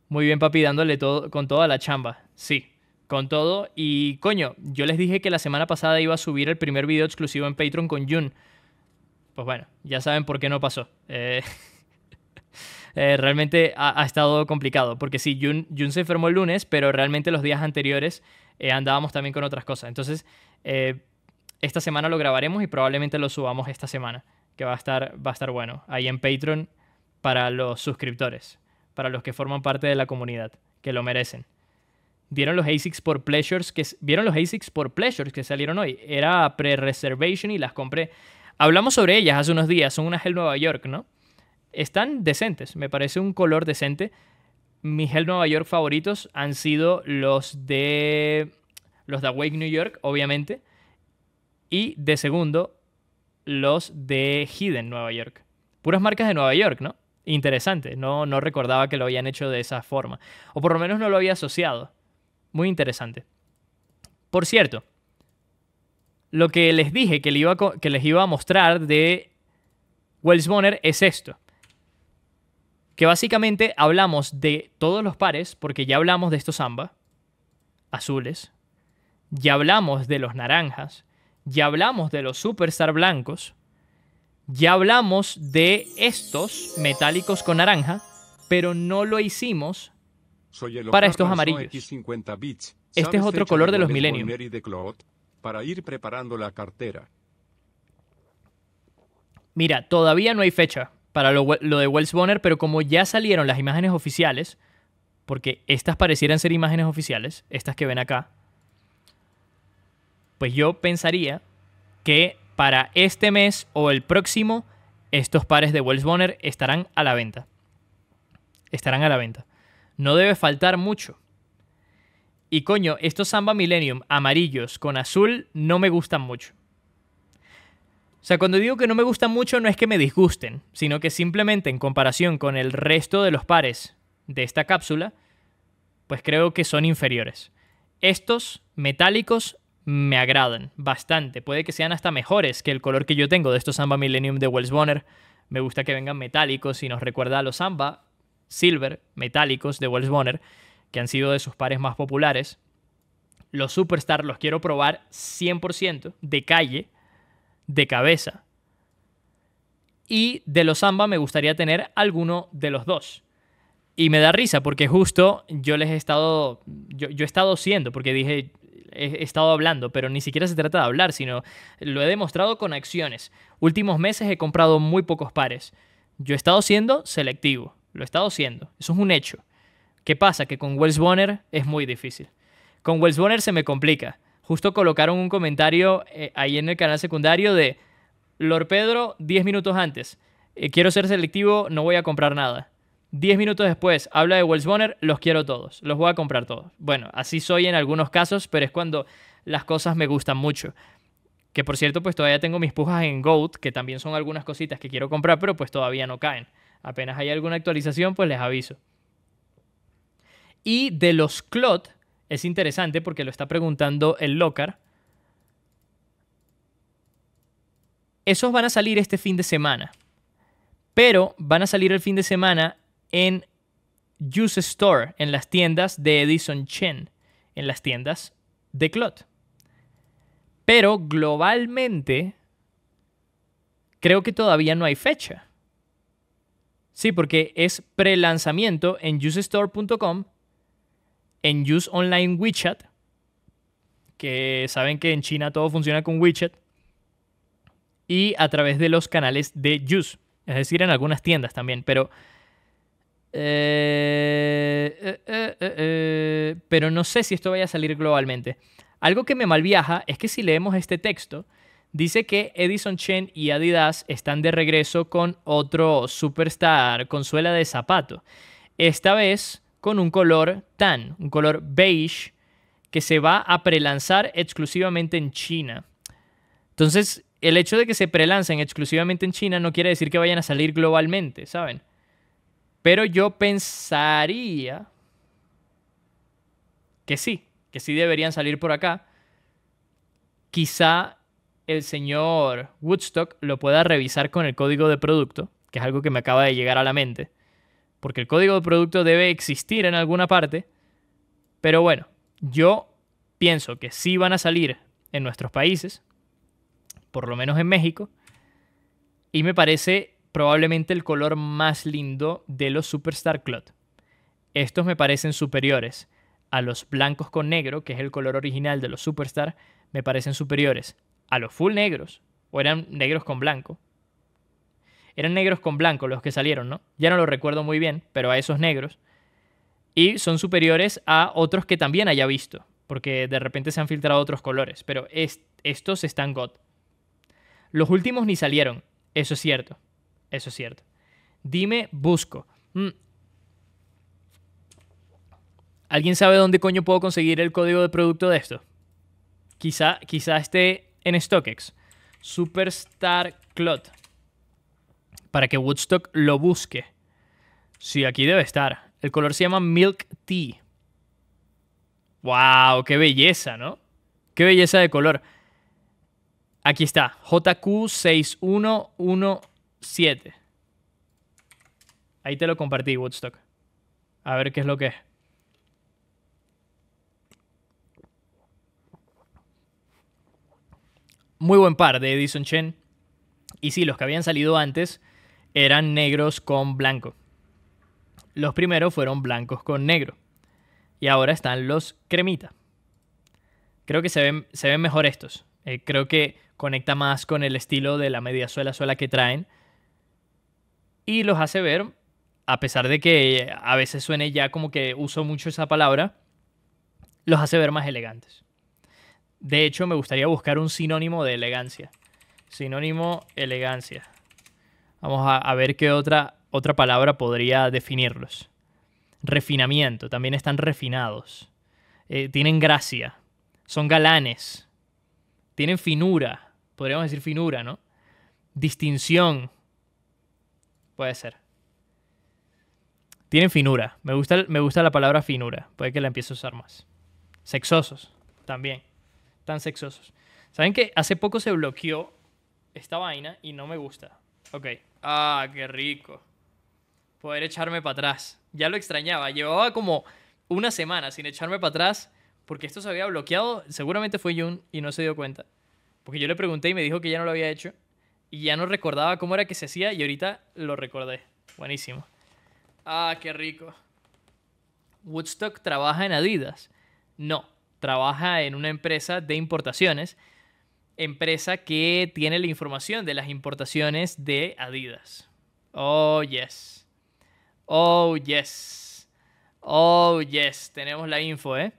Muy bien, papi, dándole todo, con toda la chamba. Sí, con todo. Y coño, yo les dije que la semana pasada iba a subir el primer video exclusivo en Patreon con Jun. Pues bueno, ya saben por qué no pasó. Eh, eh, realmente ha, estado complicado. Porque sí, Jun, se enfermó el lunes, pero realmente los días anteriores eh, andábamos también con otras cosas. Entonces, esta semana lo grabaremos y probablemente lo subamos esta semana. Que va a estar, va a estar bueno. Ahí en Patreon para los suscriptores, para los que forman parte de la comunidad, que lo merecen. Vieron los ASICs por Pleasures que vieron los por Pleasures que salieron hoy. Era pre-reservation y las compré. Hablamos sobre ellas hace unos días, son unas Hell Nueva York, ¿no? Están decentes, me parece un color decente. Mis Hell Nueva York favoritos han sido los de los de Awake New York, obviamente, y de segundo los de Hidden Nueva York. Puras marcas de Nueva York, ¿no? Interesante, no, no recordaba que lo habían hecho de esa forma, o por lo menos no lo había asociado. Muy interesante. Por cierto, lo que les dije que, les iba a, mostrar de Wells Bonner es esto. Que básicamente hablamos de todos los pares, porque ya hablamos de estos ambas, azules, ya hablamos de los naranjas, ya hablamos de los superstar blancos, ya hablamos de estos metálicos con naranja, pero no lo hicimos para estos amarillos. Este es otro color de los milenios. Para ir preparando la cartera. Mira, todavía no hay fecha para lo, lo de Wells Bonner, pero como ya salieron las imágenes oficiales, porque estas parecieran ser imágenes oficiales, estas que ven acá, pues yo pensaría que para este mes o el próximo, estos pares de Wells Bonner estarán a la venta. Estarán a la venta. No debe faltar mucho. Y coño, estos Samba Millennium amarillos con azul no me gustan mucho. O sea, cuando digo que no me gustan mucho no es que me disgusten, sino que simplemente en comparación con el resto de los pares de esta cápsula, pues creo que son inferiores. Estos metálicos me agradan bastante. Puede que sean hasta mejores que el color que yo tengo de estos Samba Millennium de Wells Bonner. Me gusta que vengan metálicos y nos recuerda a los Samba silver metálicos de Wells Bonner, que han sido de sus pares más populares. Los Superstar los quiero probar 100% de calle, de cabeza. Y de los Samba me gustaría tener alguno de los dos. Y me da risa porque justo yo les he estado, yo he estado siendo, porque dije, he estado hablando, pero ni siquiera se trata de hablar, sino lo he demostrado con acciones. Últimos meses he comprado muy pocos pares. Yo he estado siendo selectivo. Lo he estado haciendo. Eso es un hecho. ¿Qué pasa? Que con Wells Bonner es muy difícil. Con Wells Bonner se me complica. Justo colocaron un comentario eh, ahí en el canal secundario de Lord Pedro 10 minutos antes. Eh, quiero ser selectivo, no voy a comprar nada. 10 minutos después habla de Wells Bonner, los quiero todos, los voy a comprar todos. Bueno, así soy en algunos casos, pero es cuando las cosas me gustan mucho. Que por cierto, pues todavía tengo mis pujas en GOAT, que también son algunas cositas que quiero comprar, pero pues todavía no caen. Apenas hay alguna actualización, pues les aviso. Y de los clot, es interesante porque lo está preguntando el Locar. Esos van a salir este fin de semana. Pero van a salir el fin de semana en Use Store, en las tiendas de Edison Chen, en las tiendas de Clot. Pero globalmente, creo que todavía no hay fecha. Sí, porque es pre-lanzamiento en usestore.com, en Use Online WeChat, que saben que en China todo funciona con WeChat, y a través de los canales de Use, es decir, en algunas tiendas también, pero... Eh, eh, eh, pero no sé si esto vaya a salir globalmente. Algo que me malviaja es que si leemos este texto, Dice que Edison Chen y Adidas están de regreso con otro superstar con suela de zapato. Esta vez con un color tan, un color beige, que se va a prelanzar exclusivamente en China. Entonces, el hecho de que se prelancen exclusivamente en China no quiere decir que vayan a salir globalmente, ¿saben? Pero yo pensaría que sí, que sí deberían salir por acá. Quizá el señor Woodstock lo pueda revisar con el código de producto, que es algo que me acaba de llegar a la mente, porque el código de producto debe existir en alguna parte, pero bueno, yo pienso que sí van a salir en nuestros países, por lo menos en México, y me parece probablemente el color más lindo de los Superstar Clot. Estos me parecen superiores a los blancos con negro, que es el color original de los Superstar, me parecen superiores a los full negros, o eran negros con blanco. Eran negros con blanco los que salieron, ¿no? Ya no lo recuerdo muy bien, pero a esos negros. Y son superiores a otros que también haya visto, porque de repente se han filtrado otros colores, pero estos están got. Los últimos ni salieron, eso es cierto, eso es cierto. Dime, busco. Mm. ¿Alguien sabe dónde coño puedo conseguir el código de producto de esto? Quizá, quizá esté en StockX. Superstar Clot. Para que Woodstock lo busque. Sí, aquí debe estar. El color se llama Milk Tea. ¡Wow! ¡Qué belleza, ¿no? ¡Qué belleza de color! Aquí está. JQ6117. Ahí te lo compartí, Woodstock. A ver qué es lo que es. muy buen par de Edison Chen. Y sí, los que habían salido antes eran negros con blanco. Los primeros fueron blancos con negro. Y ahora están los cremita. Creo que se ven, se ven mejor estos. Eh, creo que conecta más con el estilo de la media suela suela que traen. Y los hace ver, a pesar de que a veces suene ya como que uso mucho esa palabra, los hace ver más elegantes. De hecho, me gustaría buscar un sinónimo de elegancia. Sinónimo elegancia. Vamos a, ver qué otra, otra palabra podría definirlos. Refinamiento, también están refinados. Eh, tienen gracia, son galanes, tienen finura, podríamos decir finura, ¿no? Distinción, puede ser. Tienen finura, me gusta, me gusta la palabra finura, puede que la empiece a usar más. Sexosos, también tan sexosos. ¿Saben que hace poco se bloqueó esta vaina y no me gusta? Ok. Ah, qué rico. Poder echarme para atrás. Ya lo extrañaba. Llevaba como una semana sin echarme para atrás porque esto se había bloqueado. Seguramente fue Jun y no se dio cuenta. Porque yo le pregunté y me dijo que ya no lo había hecho. Y ya no recordaba cómo era que se hacía y ahorita lo recordé. Buenísimo. Ah, qué rico. Woodstock trabaja en Adidas. No, trabaja en una empresa de importaciones, empresa que tiene la información de las importaciones de Adidas. Oh, yes. Oh, yes. Oh, yes. Tenemos la info, ¿eh?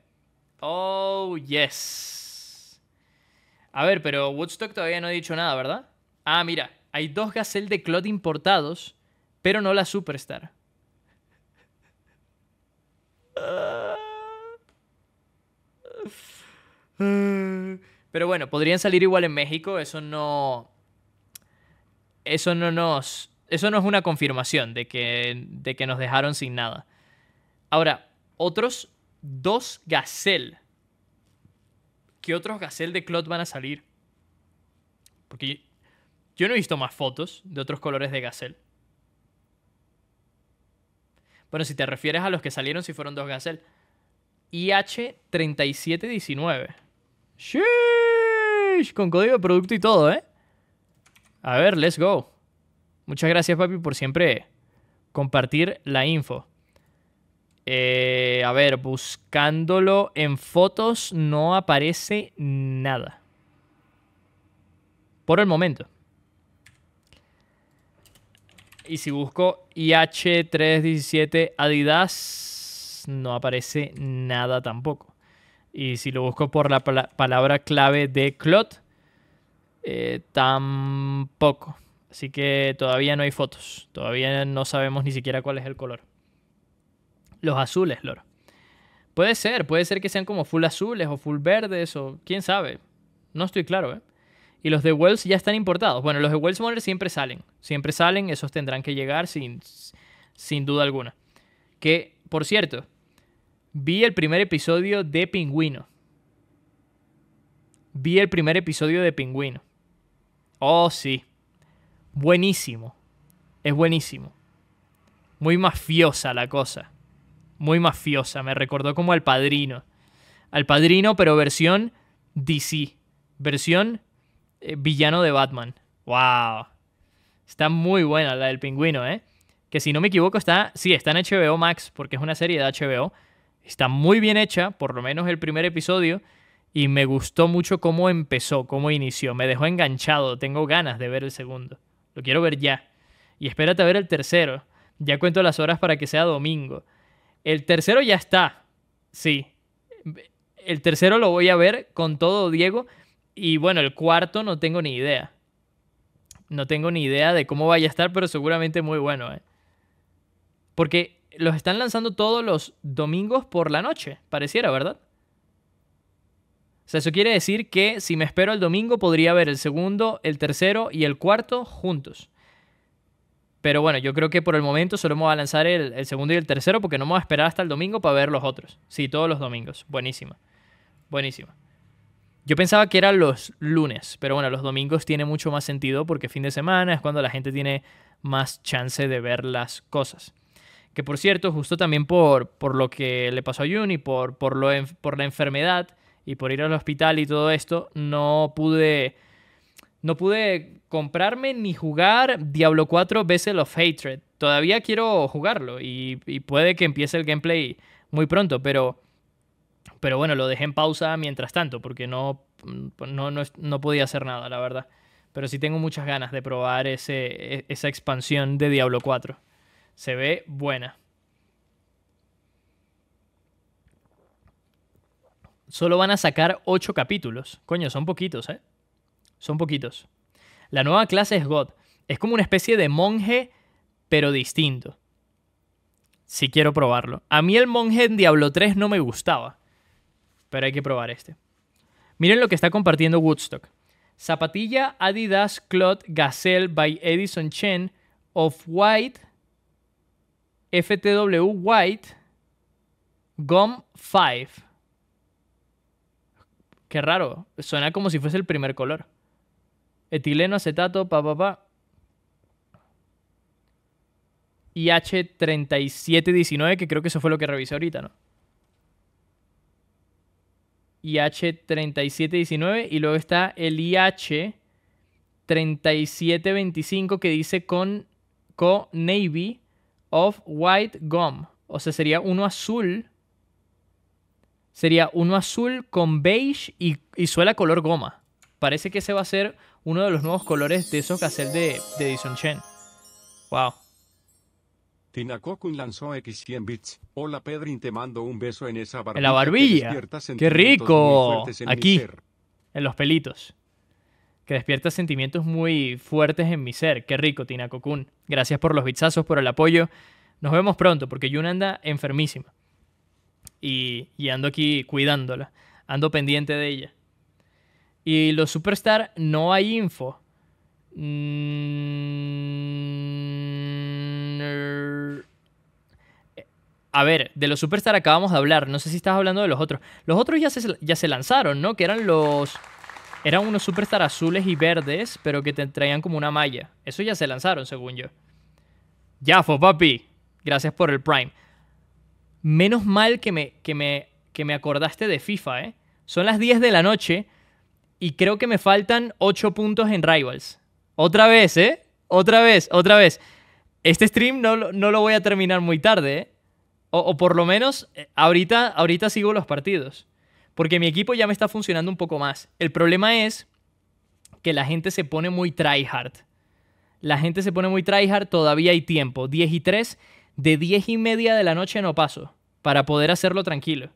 Oh, yes. A ver, pero Woodstock todavía no ha dicho nada, ¿verdad? Ah, mira, hay dos Gazelle de Clot importados, pero no la Superstar. Pero bueno, podrían salir igual en México, eso no. Eso no nos. Eso no es una confirmación de que, de que nos dejaron sin nada. Ahora, otros dos Gazelle. ¿Qué otros Gazelle de Clot van a salir? Porque yo no he visto más fotos de otros colores de Gazelle. Bueno, si te refieres a los que salieron, si fueron dos Gazelle. IH3719 con código de producto y todo, ¿eh? A ver, let's go. Muchas gracias, papi, por siempre compartir la info. Eh, a ver, buscándolo en fotos no aparece nada. Por el momento. Y si busco IH317 Adidas, no aparece nada tampoco. Y si lo busco por la palabra clave de Clot, eh, tampoco. Así que todavía no hay fotos. Todavía no sabemos ni siquiera cuál es el color. Los azules, Loro. Puede ser, puede ser que sean como full azules o full verdes o quién sabe. No estoy claro, ¿eh? Y los de Wells ya están importados. Bueno, los de Wells siempre salen. Siempre salen, esos tendrán que llegar sin, sin duda alguna. Que, por cierto, Vi el primer episodio de Pingüino. Vi el primer episodio de Pingüino. Oh, sí. Buenísimo. Es buenísimo. Muy mafiosa la cosa. Muy mafiosa. Me recordó como al padrino. Al padrino, pero versión DC. Versión eh, villano de Batman. ¡Wow! Está muy buena la del pingüino, ¿eh? Que si no me equivoco está... Sí, está en HBO Max, porque es una serie de HBO Está muy bien hecha, por lo menos el primer episodio, y me gustó mucho cómo empezó, cómo inició. Me dejó enganchado, tengo ganas de ver el segundo. Lo quiero ver ya. Y espérate a ver el tercero. Ya cuento las horas para que sea domingo. El tercero ya está. Sí. El tercero lo voy a ver con todo, Diego. Y bueno, el cuarto no tengo ni idea. No tengo ni idea de cómo vaya a estar, pero seguramente muy bueno. ¿eh? Porque los están lanzando todos los domingos por la noche, pareciera, ¿verdad? O sea, eso quiere decir que si me espero el domingo podría ver el segundo, el tercero y el cuarto juntos. Pero bueno, yo creo que por el momento solo me voy a lanzar el, segundo y el tercero porque no me voy a esperar hasta el domingo para ver los otros. Sí, todos los domingos. Buenísima. Buenísima. Yo pensaba que eran los lunes, pero bueno, los domingos tiene mucho más sentido porque fin de semana es cuando la gente tiene más chance de ver las cosas que por cierto, justo también por, por lo que le pasó a Juni, por, por, lo, por la enfermedad y por ir al hospital y todo esto, no pude, no pude comprarme ni jugar Diablo 4 Vessel of Hatred. Todavía quiero jugarlo y, puede que empiece el gameplay muy pronto, pero, pero bueno, lo dejé en pausa mientras tanto porque no, no, podía hacer nada, la verdad. Pero sí tengo muchas ganas de probar ese, e, esa expansión de Diablo 4 se ve buena. Solo van a sacar 8 capítulos. Coño, son poquitos, ¿eh? Son poquitos. La nueva clase es God. Es como una especie de monje, pero distinto. Si quiero probarlo. A mí el monje en Diablo 3 no me gustaba. Pero hay que probar este. Miren lo que está compartiendo Woodstock. Zapatilla Adidas Cloth Gazelle by Edison Chen of White FTW White Gum 5. Qué raro. Suena como si fuese el primer color. Etileno acetato, pa, pa, pa. IH3719, que creo que eso fue lo que revisé ahorita, ¿no? IH3719 y luego está el IH3725 que dice con co Navy of white gum. O sea, sería uno azul. Sería uno azul con beige y, suela color goma. Parece que ese va a ser uno de los nuevos colores de esos cassettes de, de Edison Chen. Wow. Hola te mando un beso en esa En la barbilla. ¡Qué rico! Aquí. En los pelitos que despierta sentimientos muy fuertes en mi ser. Qué rico, Tina Cocoon. Gracias por los bitsazos, por el apoyo. Nos vemos pronto, porque Yuna anda enfermísima. Y, ando aquí cuidándola. Ando pendiente de ella. Y los Superstar no hay info. Mm, a ver, de los Superstar acabamos de hablar. No sé si estás hablando de los otros. Los otros ya ya se lanzaron, ¿no? Que eran los... Eran unos superstar azules y verdes, pero que te traían como una malla. Eso ya se lanzaron, según yo. Ya fue, papi. Gracias por el Prime. Menos mal que me, que me, que me acordaste de FIFA, ¿eh? Son las 10 de la noche y creo que me faltan 8 puntos en Rivals. Otra vez, ¿eh? Otra vez, otra vez. Este stream no, lo voy a terminar muy tarde, ¿eh? O, o por lo menos eh, ahorita, ahorita sigo los partidos porque mi equipo ya me está funcionando un poco más. El problema es que la gente se pone muy tryhard. La gente se pone muy tryhard, todavía hay tiempo. 10 y 3, de 10 y media de la noche no paso, para poder hacerlo tranquilo.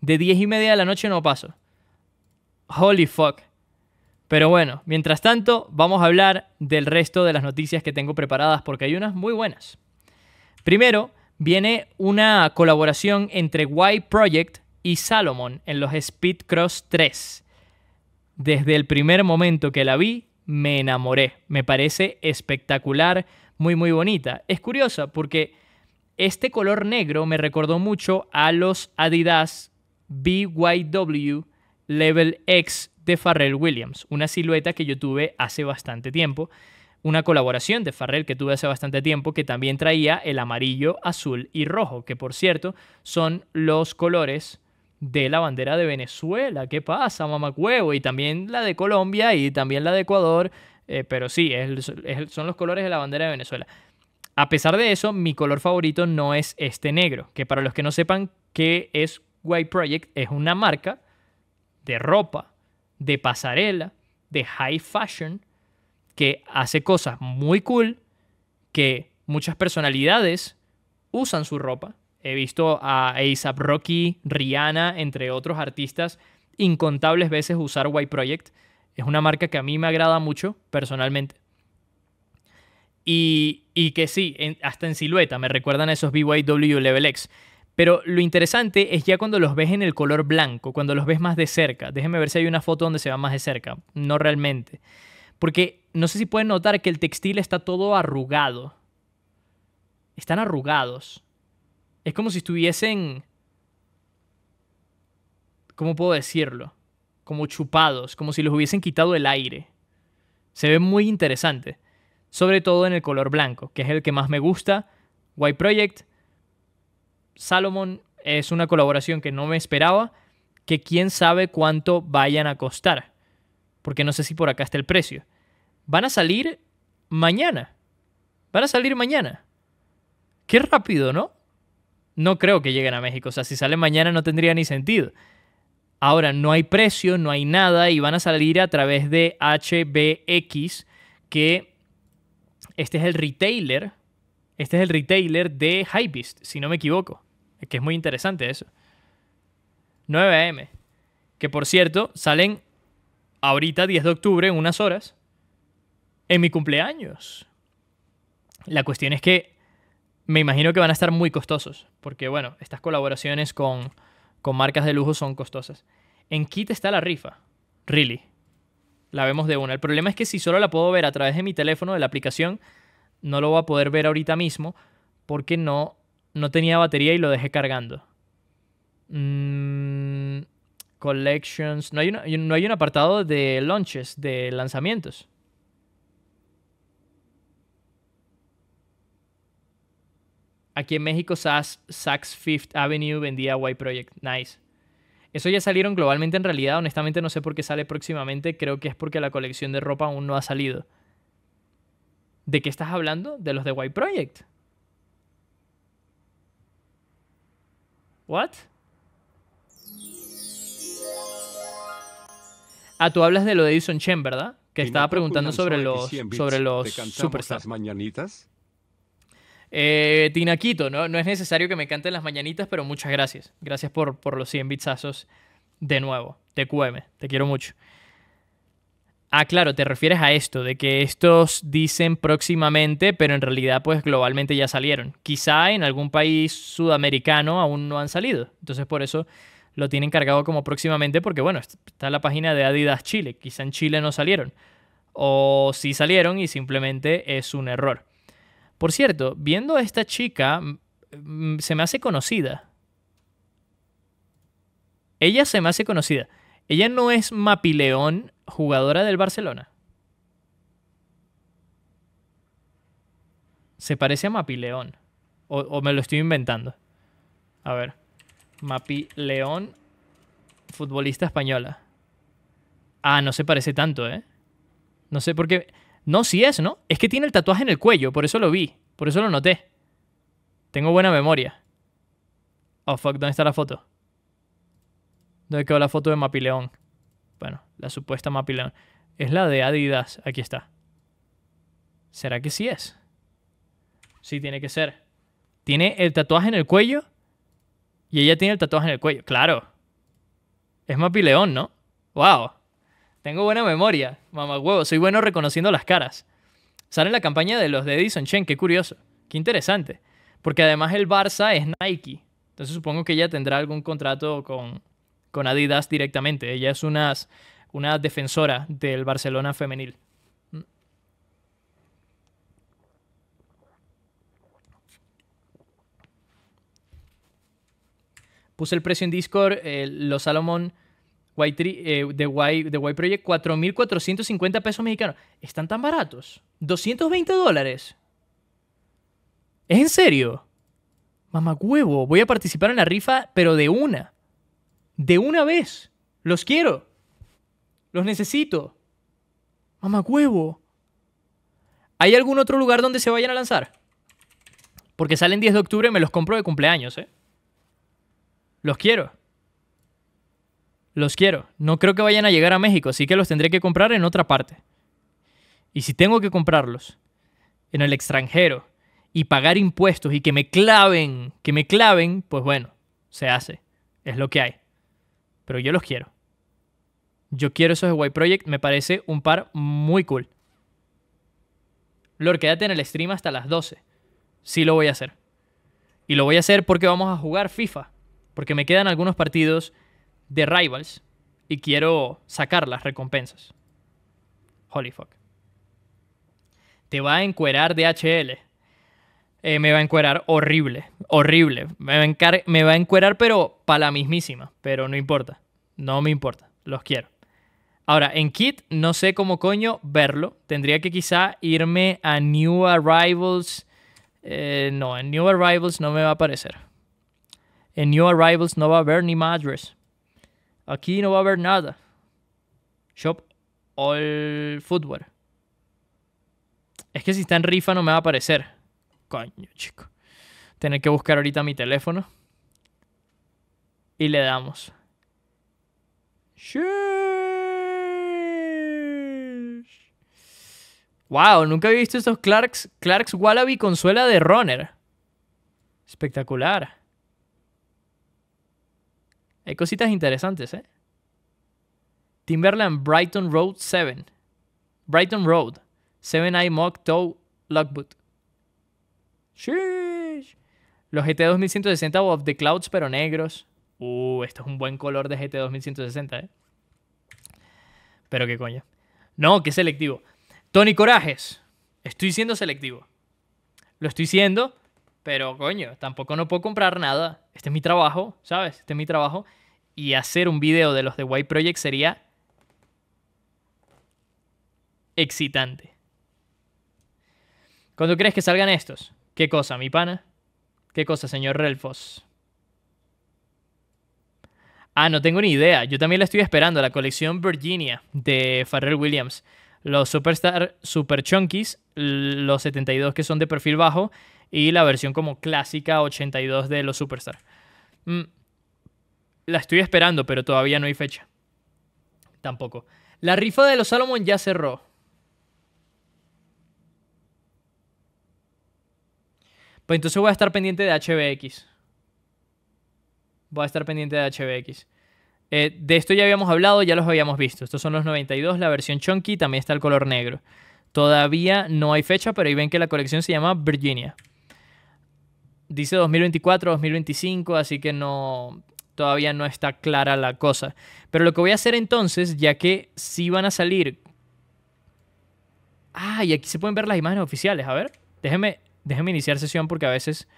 De 10 y media de la noche no paso. Holy fuck. Pero bueno, mientras tanto, vamos a hablar del resto de las noticias que tengo preparadas, porque hay unas muy buenas. Primero, viene una colaboración entre Y Project y Salomon en los Speed Cross 3. Desde el primer momento que la vi, me enamoré. Me parece espectacular, muy muy bonita. Es curiosa porque este color negro me recordó mucho a los Adidas BYW Level X de Farrell Williams, una silueta que yo tuve hace bastante tiempo, una colaboración de Farrell que tuve hace bastante tiempo que también traía el amarillo, azul y rojo, que por cierto son los colores de la bandera de Venezuela. ¿Qué pasa, mamacuevo? Y también la de Colombia y también la de Ecuador. Eh, pero sí, son los colores de la bandera de Venezuela. A pesar de eso, mi color favorito no es este negro, que para los que no sepan qué es White Project, es una marca de ropa, de pasarela, de high fashion, que hace cosas muy cool, que muchas personalidades usan su ropa He visto a A$AP Rocky, Rihanna, entre otros artistas, incontables veces usar White Project. Es una marca que a mí me agrada mucho, personalmente. Y, que sí, hasta en silueta me recuerdan a esos BYW Level X. Pero lo interesante es ya cuando los ves en el color blanco, cuando los ves más de cerca. Déjenme ver si hay una foto donde se va más de cerca. No realmente. Porque no sé si pueden notar que el textil está todo arrugado. Están arrugados. Es como si estuviesen... ¿Cómo puedo decirlo? Como chupados, como si los hubiesen quitado el aire. Se ve muy interesante, sobre todo en el color blanco, que es el que más me gusta. White Project, Salomon es una colaboración que no me esperaba, que quién sabe cuánto vayan a costar, porque no sé si por acá está el precio. Van a salir mañana. Van a salir mañana. Qué rápido, ¿no? no creo que lleguen a México. O sea, si salen mañana no tendría ni sentido. Ahora, no hay precio, no hay nada y van a salir a través de HBX, que este es el retailer, este es el retailer de Hypebeast, si no me equivoco. Es que es muy interesante eso. 9 m Que por cierto, salen ahorita 10 de octubre en unas horas en mi cumpleaños. La cuestión es que me imagino que van a estar muy costosos, porque bueno, estas colaboraciones con, marcas de lujo son costosas. En Kit está la rifa, really. La vemos de una. El problema es que si solo la puedo ver a través de mi teléfono, de la aplicación, no lo voy a poder ver ahorita mismo porque no, no tenía batería y lo dejé cargando. Mm, collections. No hay, no hay un apartado de launches, de lanzamientos. Aquí en México, Saks, Fifth Avenue vendía White Project. Nice. Eso ya salieron globalmente en realidad. Honestamente no sé por qué sale próximamente. Creo que es porque la colección de ropa aún no ha salido. ¿De qué estás hablando? De los de White Project. ¿What? Ah, tú hablas de lo de Edison Chen, ¿verdad? Que estaba preguntando sobre los, sobre los superstars. mañanitas? Eh, Tinaquito, ¿no? es necesario que me canten las mañanitas, pero muchas gracias. Gracias por, los 100 bitsazos de nuevo. Te cueme, te quiero mucho. Ah, claro, te refieres a esto, de que estos dicen próximamente, pero en realidad pues globalmente ya salieron. Quizá en algún país sudamericano aún no han salido. Entonces por eso lo tienen cargado como próximamente, porque bueno, está la página de Adidas Chile. Quizá en Chile no salieron. O sí salieron y simplemente es un error. Por cierto, viendo a esta chica, se me hace conocida. Ella se me hace conocida. Ella no es Mapileón, jugadora del Barcelona. Se parece a Mapileón. O, o me lo estoy inventando. A ver. Mapileón, futbolista española. Ah, no se parece tanto, ¿eh? No sé por qué. No, sí es, ¿no? Es que tiene el tatuaje en el cuello, por eso lo vi, por eso lo noté. Tengo buena memoria. Oh, fuck, ¿dónde está la foto? ¿Dónde quedó la foto de Mapileón? Bueno, la supuesta Mapileón. Es la de Adidas, aquí está. ¿Será que sí es? Sí, tiene que ser. Tiene el tatuaje en el cuello y ella tiene el tatuaje en el cuello. Claro. Es Mapileón, ¿no? ¡Wow! Tengo buena memoria, mamá huevo, soy bueno reconociendo las caras. Sale la campaña de los de Edison Chen, qué curioso, qué interesante. Porque además el Barça es Nike. Entonces supongo que ella tendrá algún contrato con, con Adidas directamente. Ella es una defensora del Barcelona femenil. Mm. Puse el precio en Discord, eh, los Salomón... The eh, de, y, Project, 4.450 pesos mexicanos. ¿Están tan baratos? ¿220 dólares? ¿Es en serio? Mamacuevo, voy a participar en la rifa, pero de una. De una vez. Los quiero. Los necesito. Mamacuevo ¿Hay algún otro lugar donde se vayan a lanzar? Porque salen 10 de octubre y me los compro de cumpleaños, ¿eh? Los quiero. Los quiero. No creo que vayan a llegar a México, así que los tendré que comprar en otra parte. Y si tengo que comprarlos en el extranjero y pagar impuestos y que me claven, que me claven, pues bueno, se hace. Es lo que hay. Pero yo los quiero. Yo quiero esos de White Project, me parece un par muy cool. Lord, quédate en el stream hasta las 12. Sí lo voy a hacer. Y lo voy a hacer porque vamos a jugar FIFA. Porque me quedan algunos partidos de Rivals y quiero sacar las recompensas. Holy fuck. Te va a encuerar de HL eh, me va a encuerar horrible, horrible. Me va, a encuerar, pero para la mismísima. Pero no importa, no me importa, los quiero. Ahora, en Kit no sé cómo coño verlo. Tendría que quizá irme a New Arrivals. Eh, no, en New Arrivals no me va a aparecer. En New Arrivals no va a ver ni Madres Aquí no va a haber nada. Shop All Footwear. Es que si está en rifa no me va a aparecer. Coño, chico. Tener que buscar ahorita mi teléfono. Y le damos. Sheesh. Wow, nunca había visto estos Clarks, Clarks Wallaby consuela de runner. Espectacular. Hay cositas interesantes, ¿eh? Timberland Brighton Road 7. Brighton Road. 7 i Mock Toe Lockboot. Los GT 2160 of the Clouds, pero negros. Uh, esto es un buen color de GT 2160, ¿eh? Pero qué coño. No, qué selectivo. Tony Corajes. Estoy siendo selectivo. Lo estoy siendo pero coño, tampoco no puedo comprar nada. Este es mi trabajo, ¿sabes? Este es mi trabajo. Y hacer un video de los de White Project sería excitante. ¿Cuándo crees que salgan estos? ¿Qué cosa, mi pana? ¿Qué cosa, señor Relfos? Ah, no tengo ni idea. Yo también la estoy esperando, la colección Virginia de Farrell Williams. Los Superstar Super Chunkies, los 72 que son de perfil bajo, y la versión como clásica 82 de los Superstar. Mm, la estoy esperando, pero todavía no hay fecha. Tampoco. La rifa de los Salomon ya cerró. Pues entonces voy a estar pendiente de HBX. Voy a estar pendiente de HBX. Eh, de esto ya habíamos hablado, ya los habíamos visto. Estos son los 92, la versión chunky, también está el color negro. Todavía no hay fecha, pero ahí ven que la colección se llama Virginia dice 2024, 2025, así que no todavía no está clara la cosa. Pero lo que voy a hacer entonces, ya que sí van a salir... Ah, y aquí se pueden ver las imágenes oficiales. A ver, déjeme déjenme iniciar sesión porque a veces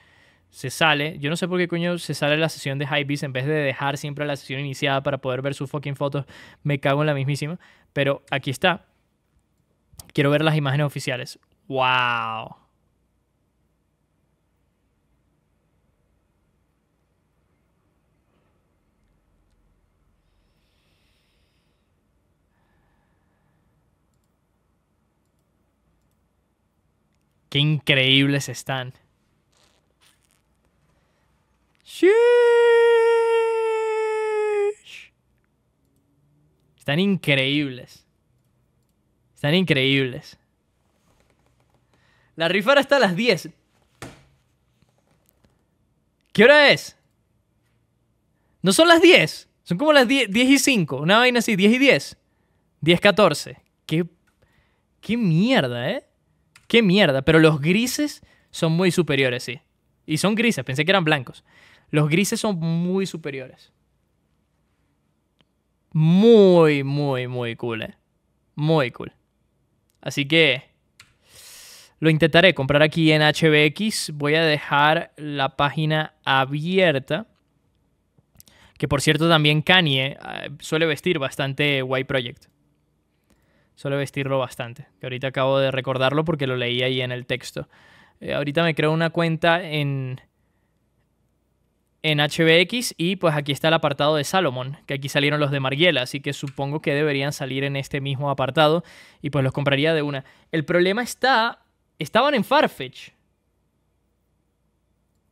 se sale. Yo no sé por qué coño se sale la sesión de Hypebeast en vez de dejar siempre la sesión iniciada para poder ver sus fucking fotos. Me cago en la mismísima. Pero aquí está. Quiero ver las imágenes oficiales. ¡Wow! Qué increíbles están. Sheesh. Están increíbles. Están increíbles. La ahora está a las 10. ¿Qué hora es? No son las 10. Son como las 10, 10 y 5. Una vaina así, 10 y 10. 10, 14. qué mierda, ¿eh? Qué mierda, pero los grises son muy superiores, sí. Y son grises, pensé que eran blancos. Los grises son muy superiores. Muy, muy, muy cool, eh. Muy cool. Así que lo intentaré comprar aquí en HBX. Voy a dejar la página abierta. Que por cierto también Kanye eh, suele vestir bastante White Project suele vestirlo bastante. Que ahorita acabo de recordarlo porque lo leí ahí en el texto. Eh, ahorita me creo una cuenta en, en HBX y pues aquí está el apartado de Salomon, que aquí salieron los de Margiela, así que supongo que deberían salir en este mismo apartado y pues los compraría de una. El problema está, estaban en Farfetch.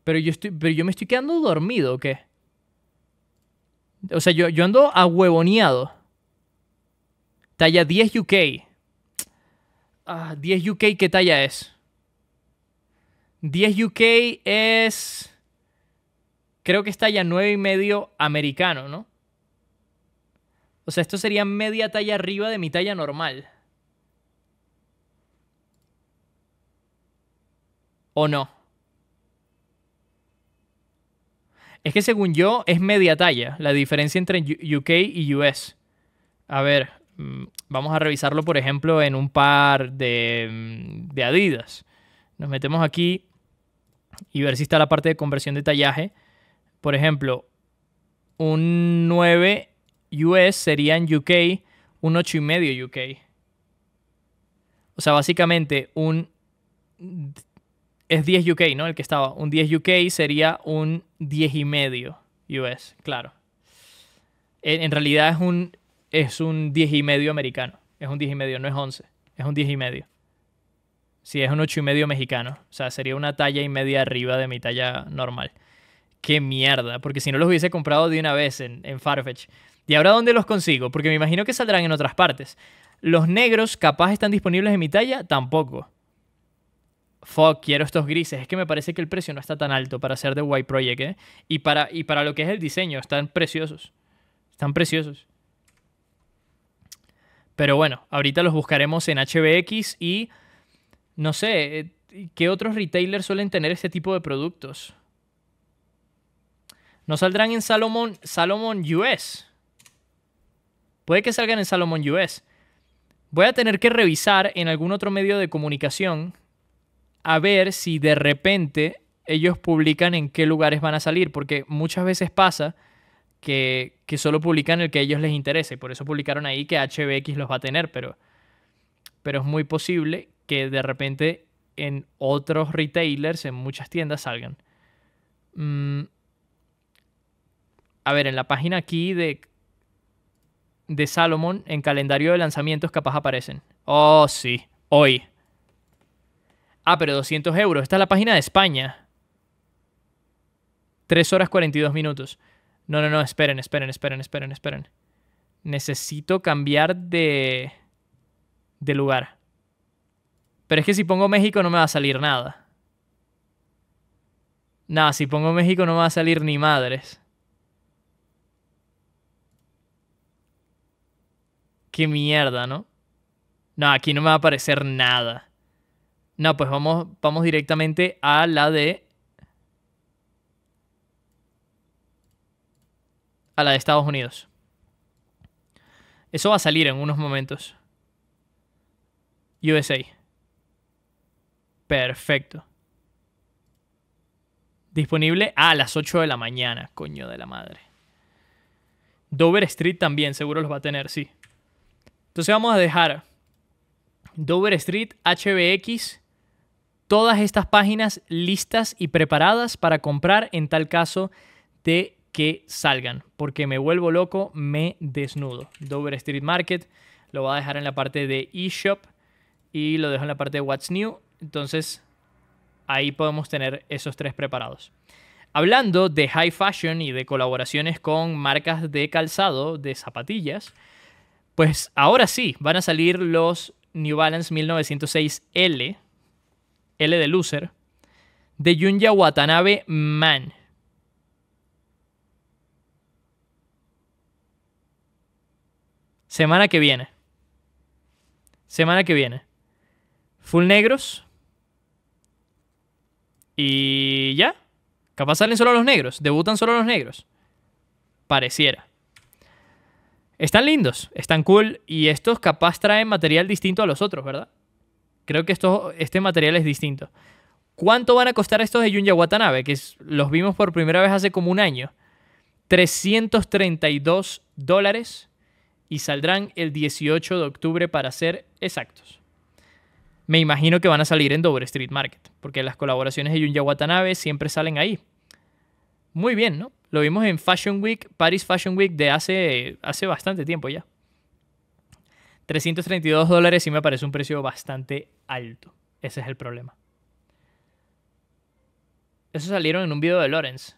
Pero yo, estoy, pero yo me estoy quedando dormido, ¿o qué? O sea, yo, yo ando ahuevoneado. Talla 10 UK. Ah, 10 UK, ¿qué talla es? 10 UK es. Creo que es talla 9 y medio americano, ¿no? O sea, esto sería media talla arriba de mi talla normal. ¿O no? Es que según yo es media talla la diferencia entre UK y US. A ver, Mm, vamos a revisarlo, por ejemplo, en un par mm, de, Adidas. Nos metemos aquí y ver si está la parte de conversión de tallaje. Por ejemplo, un 9 US sería en UK un 8,5 UK. O sea, básicamente un... Es 10 UK, ¿no? El que estaba. Un 10 UK sería un 10,5 US, claro. En, realidad es un es un 10 y medio americano. Es un 10 y medio, no es 11. Es un 10 y medio. Si es un 8 y medio mexicano. O sea, sería una talla y media arriba de mi talla normal. Qué mierda. Porque si no los hubiese comprado de una vez en, Farfetch. ¿Y ahora dónde los consigo? Porque me imagino que saldrán en otras partes. Los negros capaz están disponibles en mi talla, tampoco. Fuck, quiero estos grises. Es que me parece que el precio no está tan alto para ser de White Project, ¿eh? Y para, y para lo que es el diseño, están preciosos. Están preciosos. Pero bueno, ahorita los buscaremos en HBX y no sé, eh, ¿qué otros retailers suelen tener este tipo de productos? No saldrán en Salomon, Salomon US. Puede que salgan en Salomon US. Voy a tener que revisar en algún otro medio de comunicación a ver si de repente ellos publican en qué lugares van a salir, porque muchas veces pasa que, solo publican el que a ellos les interese. Por eso publicaron ahí que HBX los va a tener, pero, pero es muy posible que de repente en otros retailers, en muchas tiendas salgan. Mm, a ver, en la página aquí de, de Salomon, en calendario de lanzamientos capaz aparecen. Oh, sí, hoy. Ah, pero 200 euros. Esta es la página de España. 3 horas 42 minutos. No, no, no, esperen, esperen, esperen, esperen, esperen. Necesito cambiar de, de lugar. Pero es que si pongo México no me va a salir nada. Nada, si pongo México no me va a salir ni madres. Qué mierda, ¿no? No, aquí no me va a aparecer nada. No, pues vamos, vamos directamente a la de la de Estados Unidos. Eso va a salir en unos momentos. USA. Perfecto. Disponible a las 8 de la mañana, coño de la madre. Dover Street también, seguro los va a tener, sí. Entonces vamos a dejar Dover Street, HBX, todas estas páginas listas y preparadas para comprar en tal caso de que salgan, porque me vuelvo loco, me desnudo. Dover Street Market lo va a dejar en la parte de eShop y lo dejo en la parte de What's New. Entonces, ahí podemos tener esos tres preparados. Hablando de high fashion y de colaboraciones con marcas de calzado, de zapatillas, pues ahora sí, van a salir los New Balance 1906L, L de Loser, de Junya Watanabe Man. Semana que viene. Semana que viene. Full negros. Y ya. Capaz salen solo los negros. Debutan solo los negros. Pareciera. Están lindos, están cool. Y estos capaz traen material distinto a los otros, ¿verdad? Creo que esto, este material es distinto. ¿Cuánto van a costar estos de Junya Watanabe? Que los vimos por primera vez hace como un año. 332 dólares y saldrán el 18 de octubre para ser exactos. Me imagino que van a salir en Dover Street Market, porque las colaboraciones de Junya Watanabe siempre salen ahí. Muy bien, ¿no? Lo vimos en Fashion Week, Paris Fashion Week de hace, hace bastante tiempo ya. 332 dólares sí me parece un precio bastante alto. Ese es el problema. Eso salieron en un video de Lorenz.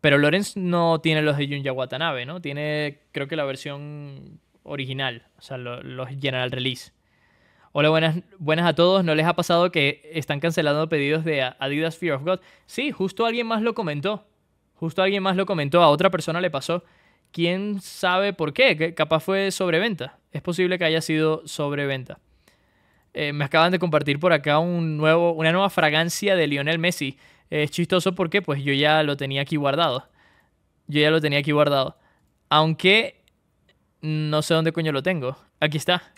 Pero Lorenz no tiene los de Junya Watanabe, ¿no? Tiene, creo que la versión original, o sea, los general release. Hola, buenas, buenas a todos. ¿No les ha pasado que están cancelando pedidos de Adidas Fear of God? Sí, justo alguien más lo comentó. Justo alguien más lo comentó, a otra persona le pasó. ¿Quién sabe por qué? Capaz fue sobreventa. Es posible que haya sido sobreventa. Eh, me acaban de compartir por acá un nuevo, una nueva fragancia de Lionel Messi. Es chistoso porque pues yo ya lo tenía aquí guardado. Yo ya lo tenía aquí guardado. Aunque no sé dónde coño lo tengo. Aquí está.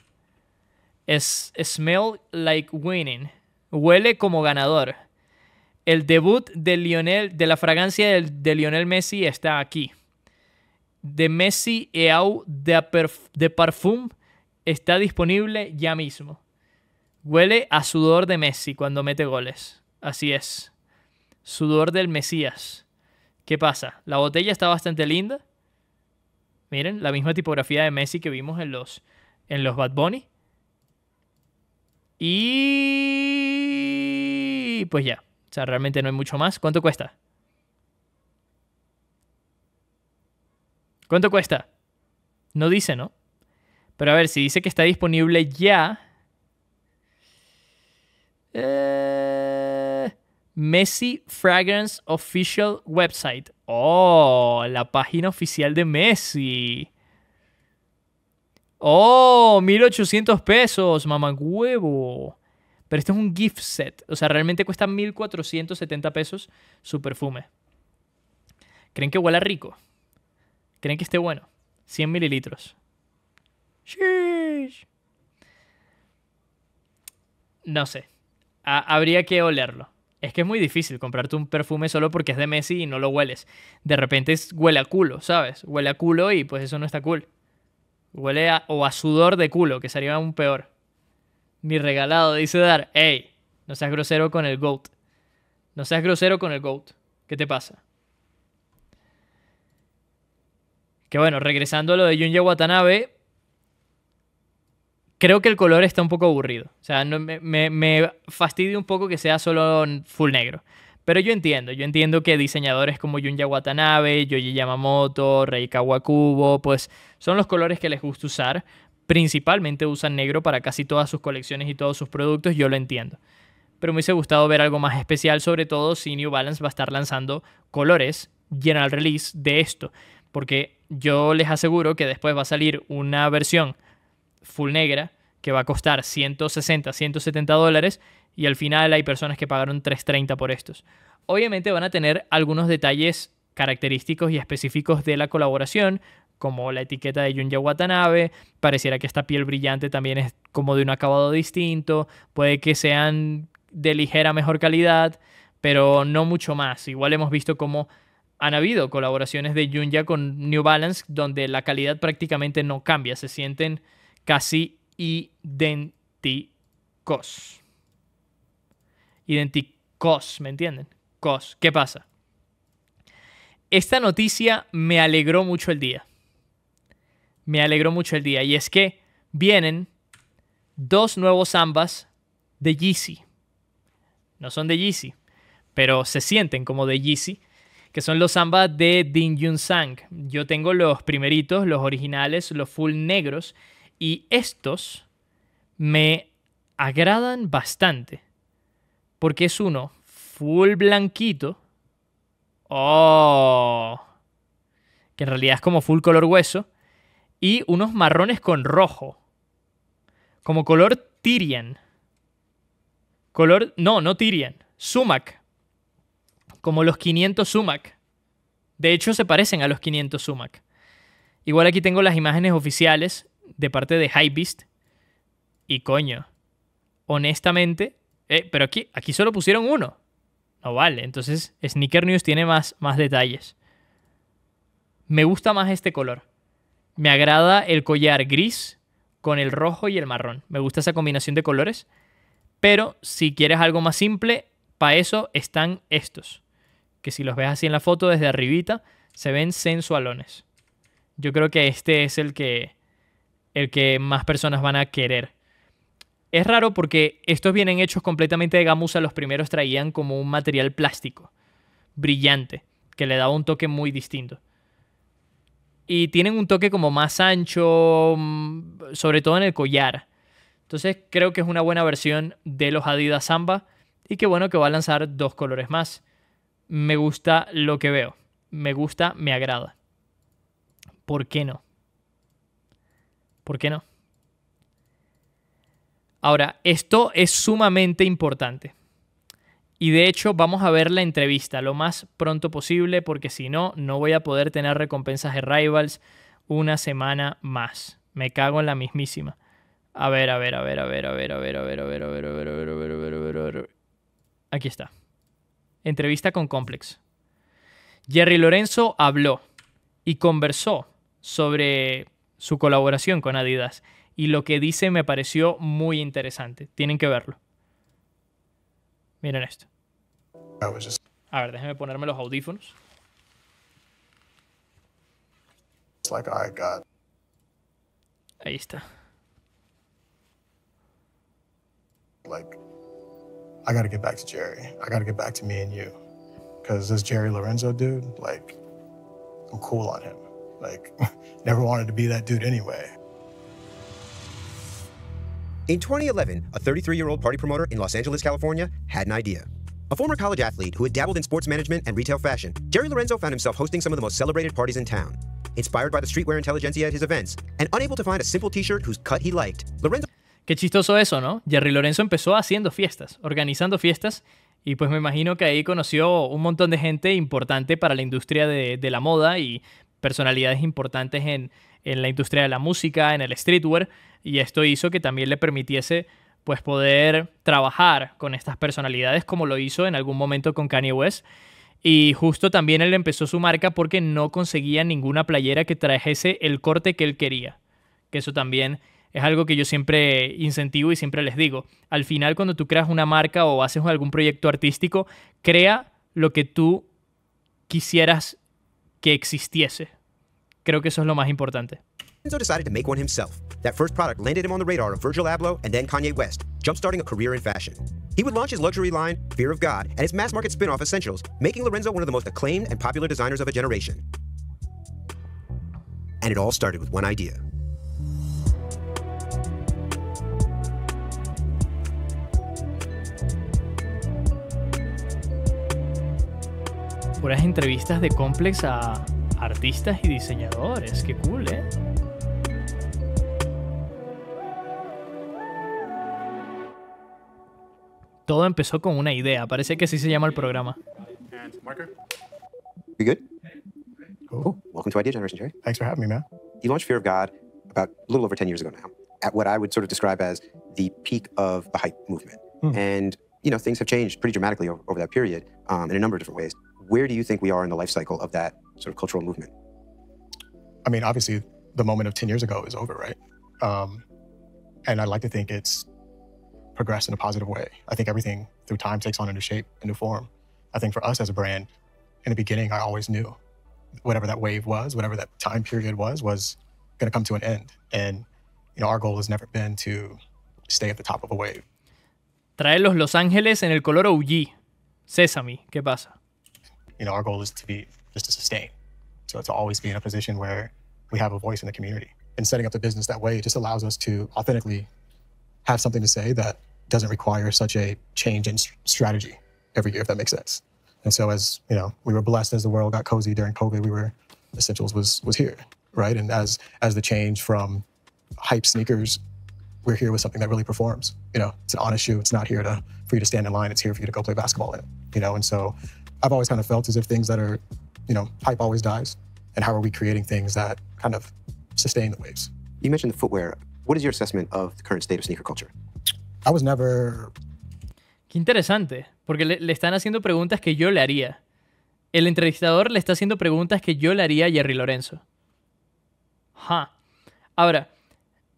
Es Smell Like Winning. Huele como ganador. El debut de Lionel, de la fragancia de, Lionel Messi está aquí. De Messi Eau de, de Parfum está disponible ya mismo. Huele a sudor de Messi cuando mete goles. Así es. Sudor del Mesías. ¿Qué pasa? La botella está bastante linda. Miren, la misma tipografía de Messi que vimos en los, en los Bad Bunny. Y pues ya. O sea, realmente no hay mucho más. ¿Cuánto cuesta? ¿Cuánto cuesta? No dice, ¿no? Pero a ver, si dice que está disponible ya. Eh, Messi Fragrance Official Website. Oh, la página oficial de Messi. Oh, 1800 pesos, mamá huevo. Pero este es un gift set. O sea, realmente cuesta 1470 pesos su perfume. ¿Creen que huela rico? ¿Creen que esté bueno? 100 mililitros. No sé. habría que olerlo. Es que es muy difícil comprarte un perfume solo porque es de Messi y no lo hueles. De repente huele a culo, ¿sabes? Huele a culo y pues eso no está cool. Huele a, o a sudor de culo, que sería aún peor. Mi regalado dice Dar, Ey, no seas grosero con el GOAT. No seas grosero con el GOAT. ¿Qué te pasa? Que bueno, regresando a lo de Junya Watanabe, creo que el color está un poco aburrido. O sea, me, fastidia un poco que sea solo full negro. Pero yo entiendo, yo entiendo que diseñadores como Junya Watanabe, Yoji Yamamoto, Rei Kawakubo, pues son los colores que les gusta usar. Principalmente usan negro para casi todas sus colecciones y todos sus productos, yo lo entiendo. Pero me hubiese gustado ver algo más especial, sobre todo si New Balance va a estar lanzando colores general release de esto. Porque yo les aseguro que después va a salir una versión full negra que va a costar 160, 170 dólares y al final hay personas que pagaron 330 por estos. Obviamente van a tener algunos detalles característicos y específicos de la colaboración, como la etiqueta de Junya Watanabe, pareciera que esta piel brillante también es como de un acabado distinto, puede que sean de ligera mejor calidad, pero no mucho más. Igual hemos visto cómo han habido colaboraciones de Junya con New Balance donde la calidad prácticamente no cambia, se sienten casi idénticos. Idénticos, ¿me entienden? Cos. ¿Qué pasa? Esta noticia me alegró mucho el día. Me alegró mucho el día. Y es que vienen dos nuevos Zambas de Yeezy. No son de Yeezy, pero se sienten como de Yeezy, que son los Zambas de Din Yun Sang. Yo tengo los primeritos, los originales, los full negros, y estos me agradan bastante. Porque es uno full blanquito. Oh. Que en realidad es como full color hueso. Y unos marrones con rojo. Como color tirian Color. No, no tirian Sumac. Como los 500 Sumac. De hecho, se parecen a los 500 Sumac. Igual aquí tengo las imágenes oficiales de parte de Hypebeast. Y coño, honestamente, eh, pero aquí, aquí solo pusieron uno. No vale, entonces Sneaker News tiene más, más detalles. Me gusta más este color. Me agrada el collar gris con el rojo y el marrón. Me gusta esa combinación de colores. Pero si quieres algo más simple, para eso están estos. Que si los ves así en la foto desde arribita, se ven sensualones. Yo creo que este es el que, el que más personas van a querer. Es raro porque estos vienen hechos completamente de gamusa. los primeros traían como un material plástico, brillante, que le daba un toque muy distinto. Y tienen un toque como más ancho, mm, sobre todo en el collar. Entonces creo que es una buena versión de los Adidas Samba y qué bueno que va a lanzar dos colores más. Me gusta lo que veo, me gusta, me agrada. ¿Por qué no? ¿Por qué no? Ahora, esto es sumamente importante. Y de hecho vamos a ver la entrevista lo más pronto posible porque si no, no voy a poder tener recompensas de Rivals una semana más. Me cago en la mismísima. A ver, a ver, a ver, a ver, a ver, a ver, a ver, a ver, a ver, a ver, a ver, a ver, a ver, Aquí está. Entrevista con Complex. Jerry Lorenzo habló y conversó sobre su colaboración con Adidas. Y lo que dice me pareció muy interesante. Tienen que verlo. Miren esto. A ver, déjenme ponerme los audífonos. Ahí está. Like, I gotta get back to Jerry. I gotta get back to me and you. Because this Jerry Lorenzo dude, like, I'm cool on him. Like, never wanted to be that dude anyway. In 2011, a 33 year old party promoter in Los Angeles, California had an idea. A former college athlete who had dabbled in sports management and retail fashion, Jerry Lorenzo found himself hosting some of the most celebrated parties in town. Inspired by the streetwear intelligentsia at his events and unable to find a simple t shirt whose cut he liked, Lorenzo. Qué chistoso eso, ¿no? Jerry Lorenzo empezó haciendo fiestas, organizando fiestas Y pues me imagino que ahí conoció un montón de gente importante para la industria de, de, la moda y personalidades importantes en, la industria de la música, en el streetwear, y esto hizo que también le permitiese pues poder trabajar con estas personalidades como lo hizo en algún momento con Kanye West. Y justo también él empezó su marca porque no conseguía ninguna playera que trajese el corte que él quería. Que eso también es algo que yo siempre incentivo y siempre les digo. Al final cuando tú creas una marca o haces algún proyecto artístico, crea lo que tú quisieras que existiese. Creo que eso es lo más importante. Enzo decided to make one himself. That first product landed him on the radar of Virgil Abloh and then Kanye West, jumpstarting a career in fashion. He would launch his luxury line, Fear of God, and his mass market spin off Essentials, making Lorenzo one of the most acclaimed and popular designers of a generation. And it all started with one idea puras entrevistas de complex a artistas y diseñadores. Qué cool, ¿eh? Todo empezó con una idea. Parece que así se llama el programa. ¿Estás good? Cool. Welcome to Idea Generation, Jerry. Thanks for having me, man. You launched Fear of God about a little over 10 years ago now, at what I would sort of describe as the peak of the hype movement. Hmm. And, you know, things have changed pretty dramatically over, over that period um, in a number of different ways. where do you think we are in the life cycle of that sort of cultural movement? I mean, obviously, the moment of 10 years ago is over, right? Um, and I like to think it's progressed in a positive way. I think everything through time takes on a new shape, a new form. I think for us as a brand, in the beginning, I always knew whatever that wave was, whatever that time period was, was going to come to an end. And you know, our goal has never been to stay at the top of a wave. Trae los Los Ángeles en el color OG. Sesame, ¿qué pasa? you know, our goal is to be just to sustain. So to always be in a position where we have a voice in the community. And setting up the business that way just allows us to authentically have something to say that doesn't require such a change in strategy every year, if that makes sense. And so as, you know, we were blessed as the world got cozy during COVID, we were, Essentials was, was here, right? And as, as the change from hype sneakers, we're here with something that really performs. You know, it's an honest shoe. It's not here to, for you to stand in line. It's here for you to go play basketball in, you know? And so I've always kind of felt as if things that are, you know, hype always dies. And how are we creating things that kind of sustain the waves? You mentioned the footwear. What is your assessment of the current state of sneaker culture? I was never. Qué interesante, porque le, están haciendo preguntas que yo le haría. El entrevistador le está haciendo preguntas que yo le haría a Jerry Lorenzo. ¡Ja! Ahora,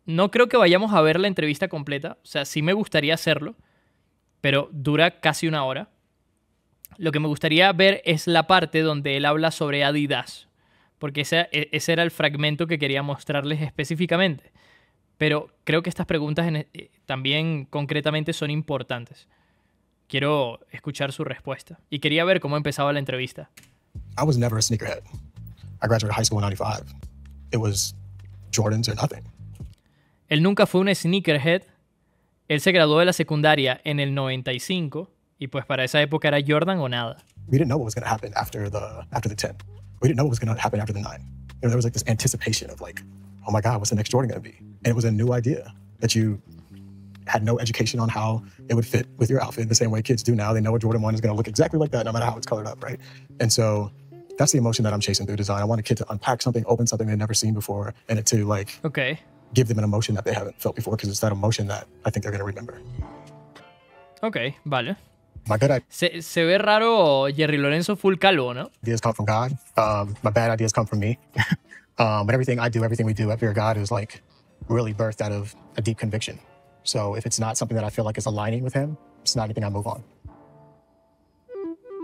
no creo que vayamos a ver la entrevista completa. O sea, sí me gustaría hacerlo, pero dura casi una hora. Lo que me gustaría ver es la parte donde él habla sobre Adidas, porque e, ese, era el fragmento que quería mostrarles específicamente. Pero creo que estas preguntas e, eh, también concretamente son importantes. Quiero escuchar su respuesta. Y quería ver cómo empezaba la entrevista. I was never a sneakerhead. I graduated high school in 95. It was Jordans or nothing. Él nunca fue un sneakerhead. Él se graduó de la secundaria en el 95 y pues para esa época era Jordan o nada. We didn't know what was going to happen after the after the 10. We didn't know what was going to happen after the 9. You know, there was like this anticipation of like, oh my God, what's the next Jordan going to be? And it was a new idea that you had no education on how it would fit with your outfit the same way kids do now. They know a Jordan 1 is going to look exactly like that no matter how it's colored up, right? And so that's the emotion that I'm chasing through design. I want a kid to unpack something, open something they've never seen before, and to like okay. give them an emotion that they haven't felt before because it's that emotion that I think they're going to remember. Okay, vale. My good se, se ve raro Jerry Lorenzo full calvo, ¿no? Ideas come from God. Um, my bad ideas come from me. um, but everything I do, everything we do, I fear God is like really birthed out of a deep conviction. So if it's not something that I feel like is aligning with Him, it's not anything I move on.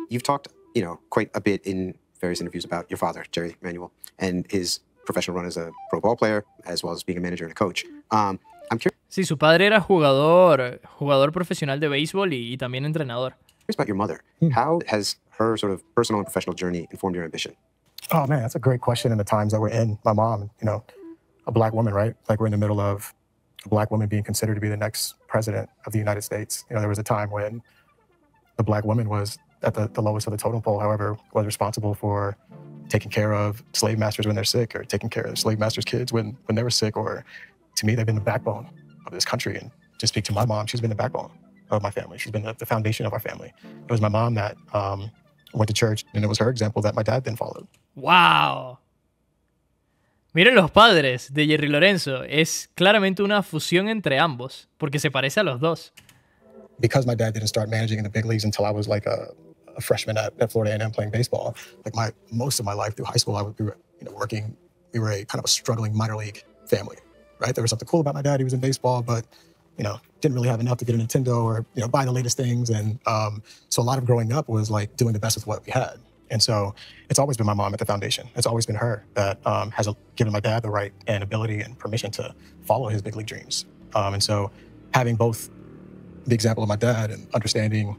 You've talked, you know, quite a bit in various interviews about your father, Jerry Manuel, and his professional run as a pro ball player, as well as being a manager and a coach. Um, I'm curious. Sí, su padre era jugador, jugador profesional de béisbol y, y también entrenador. Curious about your mother. Hmm. How has her sort of personal and professional journey informed your ambition? Oh man, that's a great question. In the times that we're in, my mom, you know, a black woman, right? Like we're in the middle of a black woman being considered to be the next president of the United States. You know, there was a time when the black woman was at the, the lowest of the totem pole, however, was responsible for taking care of slave masters when they're sick or taking care of slave masters' kids when, when they were sick or to me, they've been the backbone of this country. And to speak to my mom, she's been the backbone of my family. She's been the, the foundation of our family. It was my mom that um, went to church, and it was her example that my dad then followed. Wow. Miren los padres de Jerry Lorenzo. Es claramente una fusión entre ambos, porque se parece a los dos. Because my dad didn't start managing in the big leagues until I was like a, a freshman at, at Florida A&M playing baseball. Like my most of my life through high school, I was be you know, working. We were a kind of a struggling minor league family right? There was something cool about my dad. He was in baseball, but you know, didn't really have enough to get a Nintendo or you know buy the latest things. And um, so a lot of growing up was like doing the best with what we had. And so it's always been my mom at the foundation. It's always been her that um, has given my dad the right and ability and permission to follow his big league dreams. Um, and so having both the example of my dad and understanding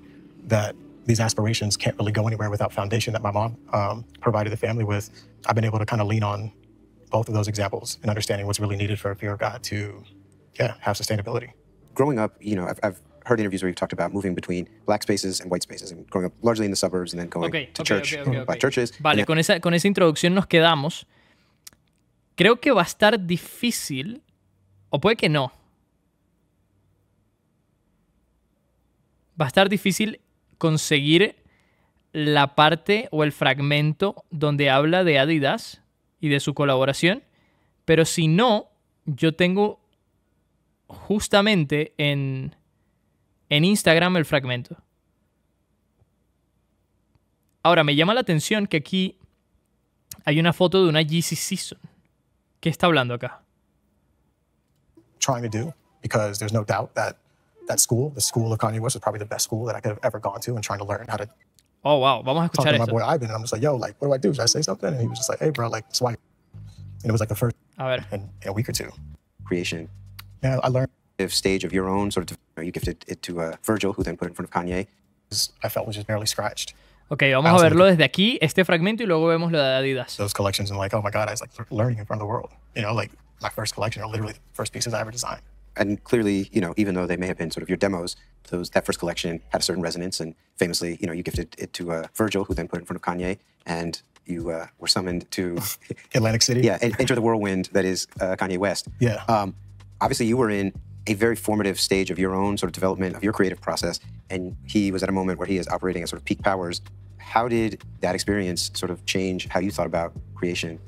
that these aspirations can't really go anywhere without foundation that my mom um, provided the family with, I've been able to kind of lean on both of those examples and understanding what's really needed for a fear of God to, yeah, have sustainability. Growing up, you know, I've, I've heard interviews where you've talked about moving between black spaces and white spaces and growing up largely in the suburbs and then going okay, to okay, church okay, by churches. Vale, con esa, con esa introducción nos quedamos. Creo que va a estar difícil, o puede que no. Va a estar difícil conseguir la parte o el fragmento donde habla de Adidas y de su colaboración. Pero si no, yo tengo justamente en, en Instagram el fragmento. Ahora, me llama la atención que aquí hay una foto de una GC Season. ¿Qué está hablando acá? Trying to do, because there's no doubt that that school, the school of Kanye West, was probably the best school that I could have ever gone to and trying to learn how to Oh, wow. Vamos a escuchar My Ivan, I'm just like, yo, like, what do I do? Should I say something? And he was just like, hey, bro, like, swipe. And it was like the first a ver. In, in a week or two. Creation. Yeah, I learned. Stage of your own, sort of, you, gifted it to uh, Virgil, who then put it in front of Kanye. I felt was just barely scratched. Ok, vamos a verlo desde aquí, este fragmento, y luego vemos lo de Adidas. Those collections and like, oh my God, I was like learning in front of the world. You know, like my first collection are literally the first pieces I ever designed and clearly, you know, even though they may have been sort of your demos, those that first collection had a certain resonance, and famously, you know, you gifted it to uh, Virgil, who then put it in front of Kanye, and you uh, were summoned to Atlantic City. Yeah, enter the whirlwind that is uh, Kanye West. Yeah. Um, obviously, you were in a very formative stage of your own sort of development of your creative process, and he was at a moment where he is operating at sort of peak powers. How did that experience sort of change how you thought about creation?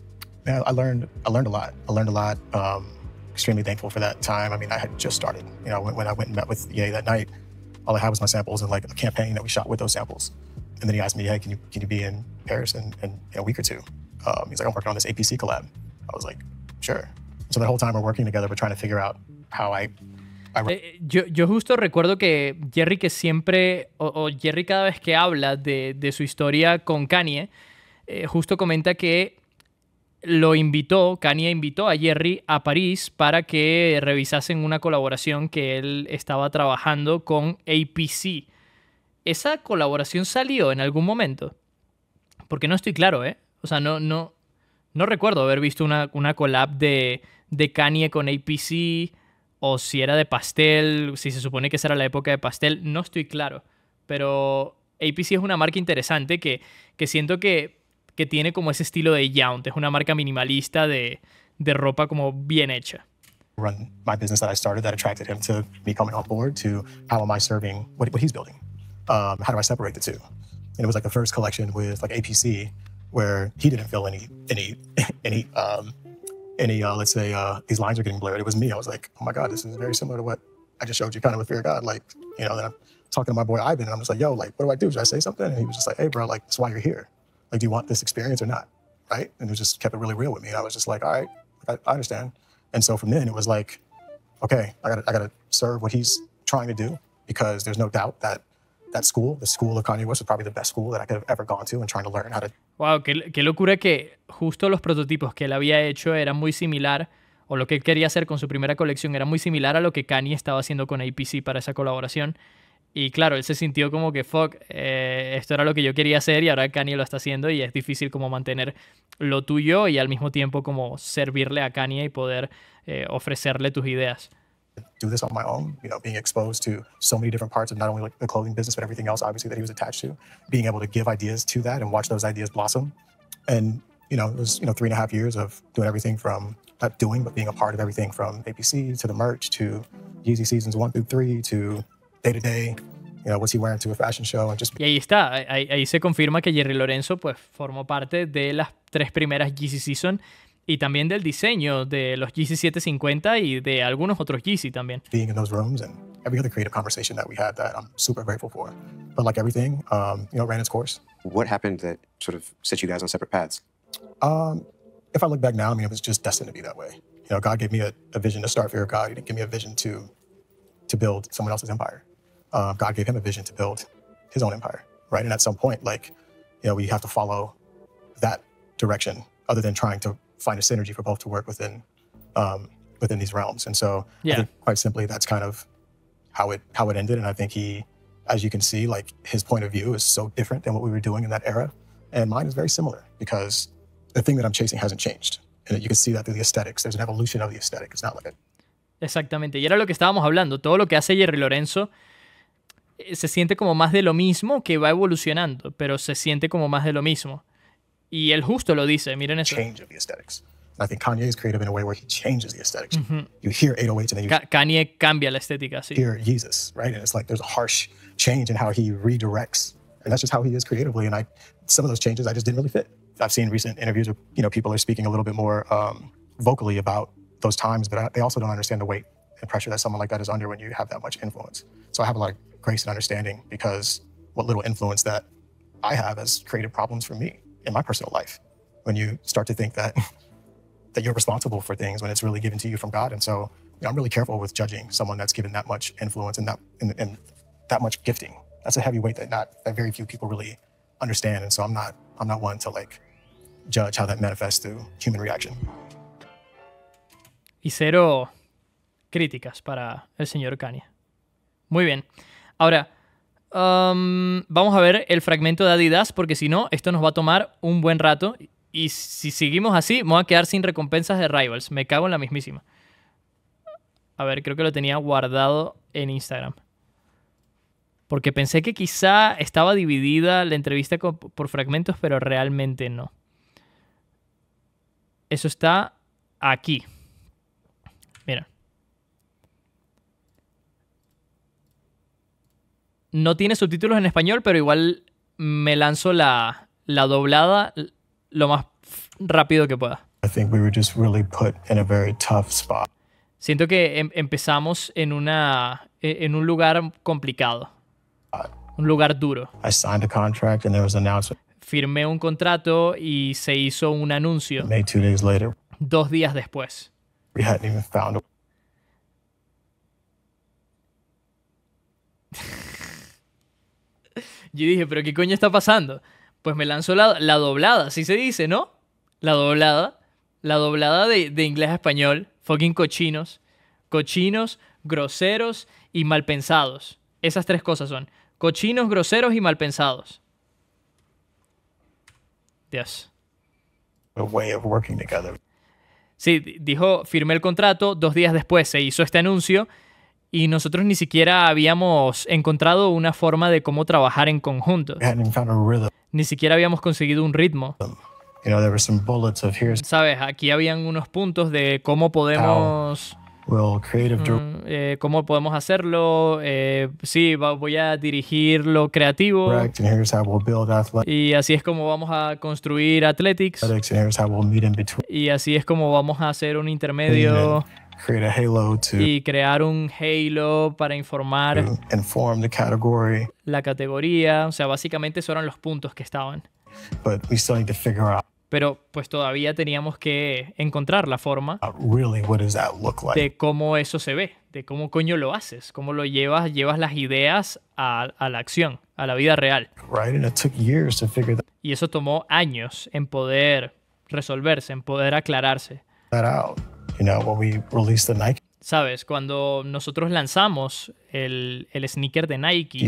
Yeah, I learned. I learned a lot. I learned a lot. Um, extremely thankful for that time. I mean, I had just started. You know, when, when I went and met with EA that night, all I had was my samples and like a campaign that we shot with those samples. And then he asked me, hey, can you can you be in Paris in, in, in a week or two? Um, he's like, I'm working on this APC collab. I was like, sure. So the whole time we're working together, we're trying to figure out how I eh, eh, yo, yo, justo recuerdo que Jerry que siempre, o, o Jerry cada vez que habla de, de su historia con Kanye, eh, justo comenta que lo invitó, Kanye invitó a Jerry a París para que revisasen una colaboración que él estaba trabajando con APC. ¿Esa colaboración salió en algún momento? Porque no estoy claro, ¿eh? O sea, no, no, no recuerdo haber visto una, una collab de, de Kanye con APC o si era de pastel, si se supone que esa era la época de pastel, no estoy claro. Pero APC es una marca interesante que, que siento que que tiene como ese estilo de Yount. Es una marca minimalista de, de ropa como bien hecha. Run my business that I started that attracted him to me coming on board to how am I serving what, what he's building? Um, how do I separate the two? And it was like the first collection with like APC where he didn't feel any any any um, any uh, let's say uh, these lines are getting blurred. It was me. I was like, oh my god, this is very similar to what I just showed you, kind of with Fear of God. Like, you know, then I'm talking to my boy Ivan, and I'm just like, yo, like, what do I do? Should I say something? And he was just like, hey, bro, like, that's why you're here. Like, do you want this experience or not? Right? And it just kept it really real with me. And I was just like, all right, I, I understand. And so from then it was like, okay, I gotta, I gotta serve what he's trying to do because there's no doubt that that school, the school of Kanye West, was probably the best school that I could have ever gone to and trying to learn how to. Wow, qué, locura que justo los prototipos que él había hecho eran muy similar o lo que él quería hacer con su primera colección era muy similar a lo que Kanye estaba haciendo con APC para esa colaboración. Y claro, él se sintió como que, fuck, eh, esto era lo que yo quería hacer y ahora Kanye lo está haciendo y es difícil como mantener lo tuyo y al mismo tiempo como servirle a Kanye y poder eh, ofrecerle tus ideas. Do this on my own, you know, being exposed to so many different parts of not only like the clothing business but everything else obviously that he was attached to, being able to give ideas to that and watch those ideas blossom. And, you know, it was, you know, three and a half years of doing everything from not doing but being a part of everything from ABC to the merch to Yeezy seasons 1 through 3 to day to day. You know, what's he wearing to a fashion show and just... Y ahí está, ahí, ahí, se confirma que Jerry Lorenzo pues formó parte de las tres primeras Yeezy Season y también del diseño de los Yeezy 750 y de algunos otros Yeezy también. Being in those rooms and every other creative conversation that we had that I'm super grateful for. But like everything, um, you know, ran its course. What happened that sort of set you guys on separate paths? Um, if I look back now, I mean, it was just destined to be that way. You know, God gave me a, a vision to start Fear of God. He didn't give me a vision to to build someone else's empire uh, God gave him a vision to build his own empire, right? And at some point, like, you know, we have to follow that direction other than trying to find a synergy for both to work within um, within these realms. And so, yeah. quite simply, that's kind of how it how it ended. And I think he, as you can see, like his point of view is so different than what we were doing in that era, and mine is very similar because the thing that I'm chasing hasn't changed. And you can see that through the aesthetics. There's an evolution of the aesthetic. It's not like a Exactamente, y era lo que estábamos hablando, todo lo que hace Jerry Lorenzo Eh, se siente como más de lo mismo que va evolucionando, pero se siente como más de lo mismo. Y él justo lo dice, miren eso. Change of the aesthetics. I think Kanye is creative in a way where he changes the aesthetics. You hear 808 and then you Ka Kanye cambia la estética, sí. Hear Jesus, right? And it's like there's a harsh change in how he redirects, and that's just how he is creatively. And I, some of those changes I just didn't really fit. I've seen recent interviews where you know people are speaking a little bit more um, vocally about those times, but they also don't understand the weight and pressure that someone like that is under when you have that much influence. So I have a lot grace and understanding because what little influence that I have has created problems for me in my personal life. When you start to think that that you're responsible for things when it's really given to you from God, and so you know, I'm really careful with judging someone that's given that much influence and that and, and that much gifting. That's a heavy weight that not that very few people really understand, and so I'm not I'm not one to like judge how that manifests through human reaction. Y cero críticas para el señor Kanye. Muy bien. Ahora, um, vamos a ver el fragmento de Adidas porque si no, esto nos va a tomar un buen rato. Y si seguimos así, me voy a quedar sin recompensas de Rivals. Me cago en la mismísima. A ver, creo que lo tenía guardado en Instagram. Porque pensé que quizá estaba dividida la entrevista por fragmentos, pero realmente no. Eso está aquí. No tiene subtítulos en español, pero igual me lanzo la, la doblada lo más rápido que pueda. Siento que em, empezamos en, una, e, en un lugar complicado, un lugar duro. Firmé un contrato y se hizo un anuncio. Dos días después. Y dije, pero ¿qué coño está pasando? Pues me lanzó la, doblada, así se dice, ¿no? La doblada. La doblada de, inglés a español. Fucking cochinos. Cochinos, groseros y malpensados. Esas tres cosas son. Cochinos, groseros y malpensados. Dios. Sí, dijo, firmé el contrato, dos días después se hizo este anuncio y nosotros ni siquiera habíamos encontrado una forma de cómo trabajar en conjunto. Ni siquiera habíamos conseguido un ritmo. Sabes, aquí habían unos puntos de cómo podemos... Mm, eh, ¿Cómo podemos hacerlo? Eh, sí, voy a dirigir lo creativo. Y así es como vamos a construir athletics. Y así es como vamos a hacer un intermedio y crear un halo para informar la categoría. O sea, básicamente esos eran los puntos que estaban. pero pues todavía teníamos que encontrar la forma de cómo eso se ve, de cómo coño lo haces, cómo lo llevas, llevas las ideas a, la acción, a la vida real. y eso tomó años en poder resolverse, en poder aclararse. Sabes, cuando nosotros lanzamos el, el sneaker de Nike,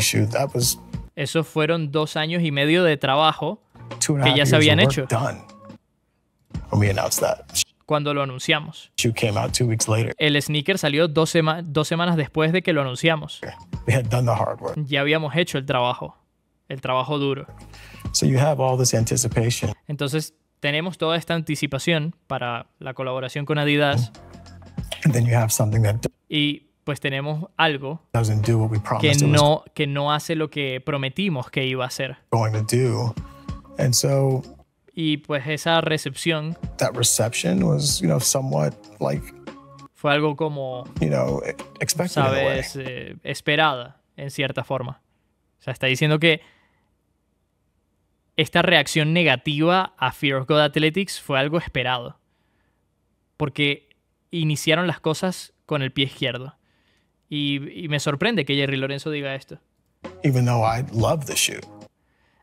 esos fueron dos años y medio de trabajo que ya se habían hecho. Cuando lo anunciamos. El sneaker salió dos, semanas después de que lo anunciamos. Ya habíamos hecho el trabajo, el trabajo duro. Entonces tenemos toda esta anticipación para la colaboración con Adidas. y pues tenemos algo que no, que no hace lo que prometimos que iba a hacer. y pues esa recepción fue algo como, sabes, eh, esperada en cierta forma. O sea, está diciendo que esta reacción negativa a Fear of God Athletics fue algo esperado, porque iniciaron las cosas con el pie izquierdo. Y, me sorprende que Jerry Lorenzo diga esto.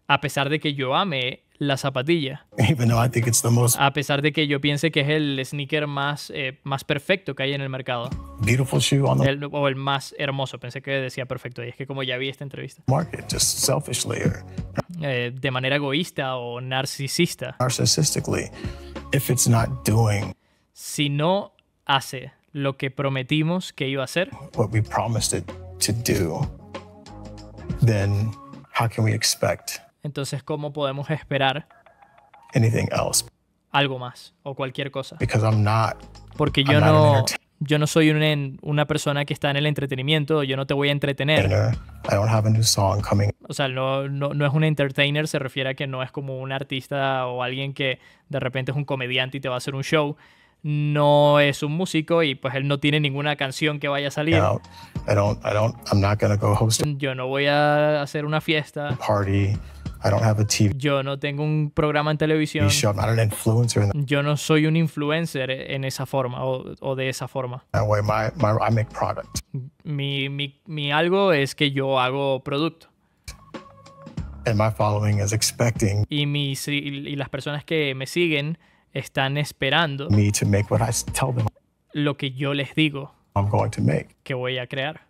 A pesar de que yo ame la zapatilla. Pues ah, a pesar de que yo piense que es el sneaker más, eh, más perfecto que hay en el mercado. el, o el más hermoso, pensé que decía perfecto. Y es que como ya vi esta entrevista. Eh, de manera egoísta o narcisista. Si no hace lo que prometimos que iba a hacer. we expect entonces, ¿cómo podemos esperar algo más o cualquier cosa? Porque yo no, yo no soy una persona que está en el entretenimiento, yo no te voy a entretener. o sea, no, no, no, es un entertainer, se refiere a que no es como un artista o alguien que de repente es un comediante y te va a hacer un show. No es un músico y pues él no tiene ninguna canción que vaya a salir. yo no voy a hacer una fiesta. Yo no tengo un programa en televisión. Yo no soy un influencer en esa forma o, o de esa forma. Mi, algo es que yo hago producto. y, y, las personas que me siguen están esperando lo que yo les digo que voy a crear.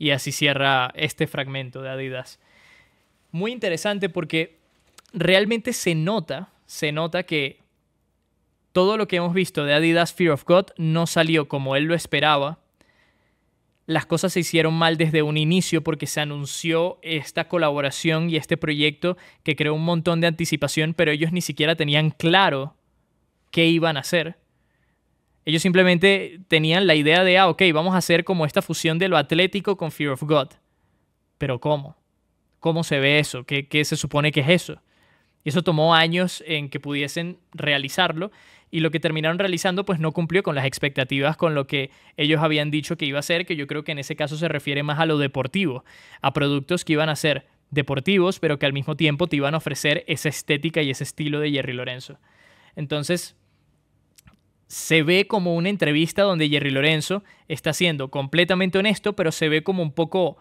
Y así cierra este fragmento de Adidas muy interesante porque realmente se nota, se nota que todo lo que hemos visto de Adidas Fear of God no salió como él lo esperaba. Las cosas se hicieron mal desde un inicio porque se anunció esta colaboración y este proyecto que creó un montón de anticipación, pero ellos ni siquiera tenían claro qué iban a hacer. Ellos simplemente tenían la idea de, ah, ok, vamos a hacer como esta fusión de lo atlético con Fear of God. Pero ¿cómo? cómo se ve eso, qué, se supone que es eso. Y eso tomó años en que pudiesen realizarlo y lo que terminaron realizando pues no cumplió con las expectativas con lo que ellos habían dicho que iba a ser, que yo creo que en ese caso se refiere más a lo deportivo, a productos que iban a ser deportivos, pero que al mismo tiempo te iban a ofrecer esa estética y ese estilo de Jerry Lorenzo. Entonces, se ve como una entrevista donde Jerry Lorenzo está siendo completamente honesto, pero se ve como un poco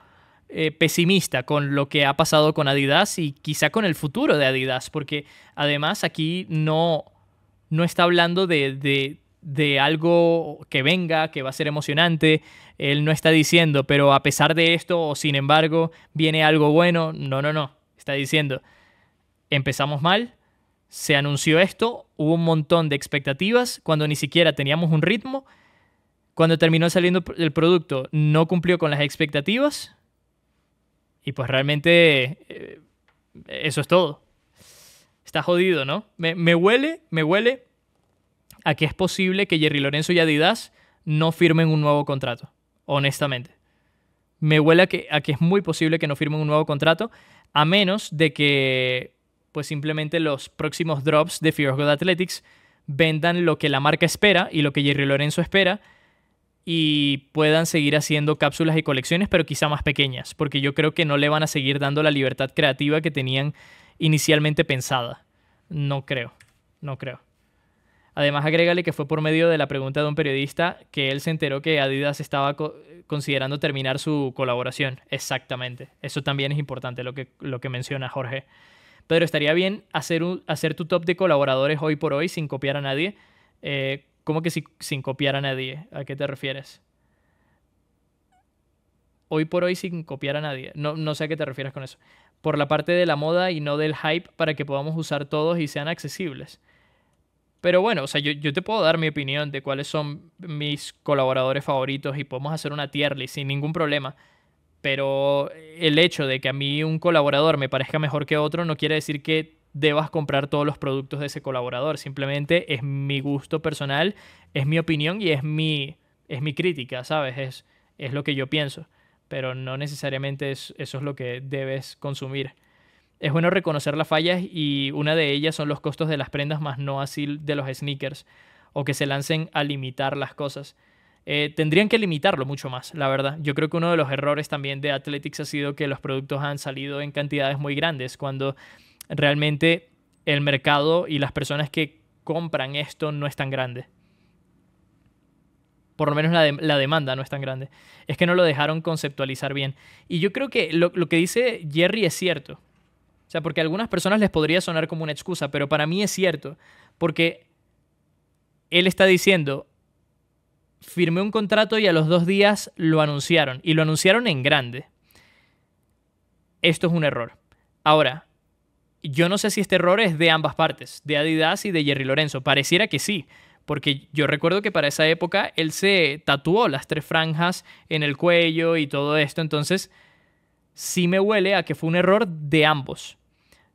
eh, pesimista con lo que ha pasado con Adidas y quizá con el futuro de Adidas, porque además aquí no, no está hablando de, de, de, algo que venga, que va a ser emocionante, él no está diciendo, pero a pesar de esto, o sin embargo, viene algo bueno, no, no, no, está diciendo, empezamos mal, se anunció esto, hubo un montón de expectativas cuando ni siquiera teníamos un ritmo. Cuando terminó saliendo el producto, no cumplió con las expectativas, y pues realmente eh, eso es todo. Está jodido, ¿no? Me, huele, me huele a que es posible que Jerry Lorenzo y Adidas no firmen un nuevo contrato, honestamente. Me huele a que, es muy posible que no firmen un nuevo contrato, a menos de que pues simplemente los próximos drops de Fear of God Athletics vendan lo que la marca espera y lo que Jerry Lorenzo espera y puedan seguir haciendo cápsulas y colecciones, pero quizá más pequeñas, porque yo creo que no le van a seguir dando la libertad creativa que tenían inicialmente pensada. No creo, no creo. Además, agrégale que fue por medio de la pregunta de un periodista que él se enteró que Adidas estaba considerando terminar su colaboración. Exactamente. Eso también es importante lo que, lo que menciona Jorge. Pedro, estaría bien hacer, un, hacer tu top de colaboradores hoy por hoy sin copiar a nadie. Eh, ¿Cómo que sin copiar a nadie? ¿A qué te refieres? Hoy por hoy sin copiar a nadie. No, sé a qué te refieres con eso. Por la parte de la moda y no del hype para que podamos usar todos y sean accesibles. Pero bueno, o sea, yo, yo, te puedo dar mi opinión de cuáles son mis colaboradores favoritos y podemos hacer una tier list sin ningún problema. Pero el hecho de que a mí un colaborador me parezca mejor que otro no quiere decir que debas comprar todos los productos de ese colaborador. Simplemente es mi gusto personal, es mi opinión y es mi, es mi crítica, ¿sabes? Es, es lo que yo pienso, pero no necesariamente eso es lo que debes consumir. Es bueno reconocer las fallas y una de ellas son los costos de las prendas, más no así de los sneakers, o que se lancen a limitar las cosas. Eh, tendrían que limitarlo mucho más, la verdad. Yo creo que uno de los errores también de Athletics ha sido que los productos han salido en cantidades muy grandes, cuando realmente el mercado y las personas que compran esto no es tan grande. Por lo menos la, demanda no es tan grande. Es que no lo dejaron conceptualizar bien. Y yo creo que lo, lo que dice Jerry es cierto. O sea, porque a algunas personas les podría sonar como una excusa, pero para mí es cierto. Porque él está diciendo, firmé un contrato y a los dos días lo anunciaron. Y lo anunciaron en grande. Esto es un error. Ahora, yo no sé si este error es de ambas partes, de Adidas y de Jerry Lorenzo. Pareciera que sí, porque yo recuerdo que para esa época él se tatuó las tres franjas en el cuello y todo esto, entonces sí me huele a que fue un error de ambos.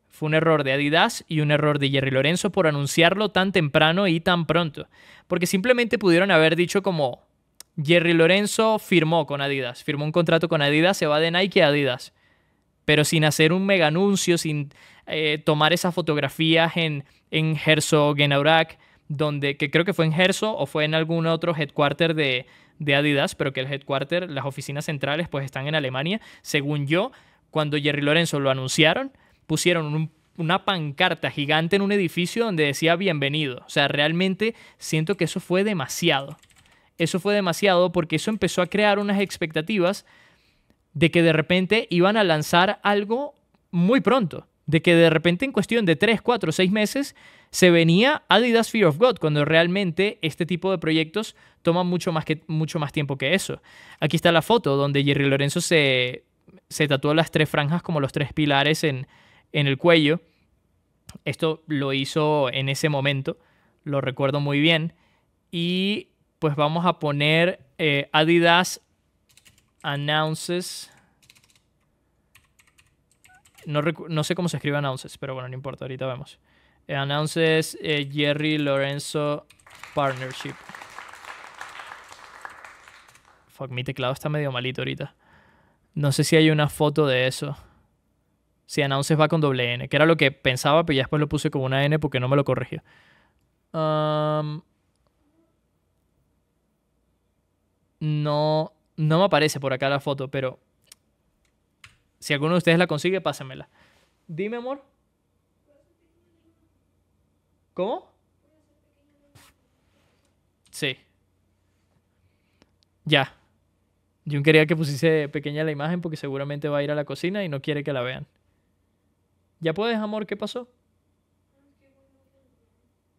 Fue un error de Adidas y un error de Jerry Lorenzo por anunciarlo tan temprano y tan pronto, porque simplemente pudieron haber dicho como Jerry Lorenzo firmó con Adidas, firmó un contrato con Adidas, se va de Nike a Adidas, pero sin hacer un mega anuncio, sin eh, tomar esas fotografías en, en Herzogenaurach, donde, que creo que fue en Herzog o fue en algún otro headquarter de, Adidas, pero que el headquarter, las oficinas centrales, pues están en Alemania. Según yo, cuando Jerry Lorenzo lo anunciaron, pusieron una pancarta gigante en un edificio donde decía bienvenido. O sea, realmente siento que eso fue demasiado. Eso fue demasiado porque eso empezó a crear unas expectativas de que de repente iban a lanzar algo muy pronto de que de repente en cuestión de 3, 4, 6 meses se venía Adidas Fear of God, cuando realmente este tipo de proyectos toman mucho más, que, mucho más tiempo que eso. Aquí está la foto donde Jerry Lorenzo se, se tatuó las tres franjas como los tres pilares en, el cuello. Esto lo hizo en ese momento, lo recuerdo muy bien. Y pues vamos a poner eh, Adidas Announces no, sé cómo se escribe Announces, pero bueno, no importa, ahorita vemos. Eh, announces eh, Jerry Lorenzo Partnership. Fuck, mi teclado está medio malito ahorita. No sé si hay una foto de eso. Si Announces va con doble N, que era lo que pensaba, pero ya después lo puse como una N porque no me lo corrigió. no, no me aparece por acá la foto, pero si alguno de ustedes la consigue, pásenmela. Dime, amor. ¿Cómo? Sí. Ya. Yo quería que pusiese pequeña la imagen porque seguramente va a ir a la cocina y no quiere que la vean. ¿Ya puedes, amor? ¿Qué pasó?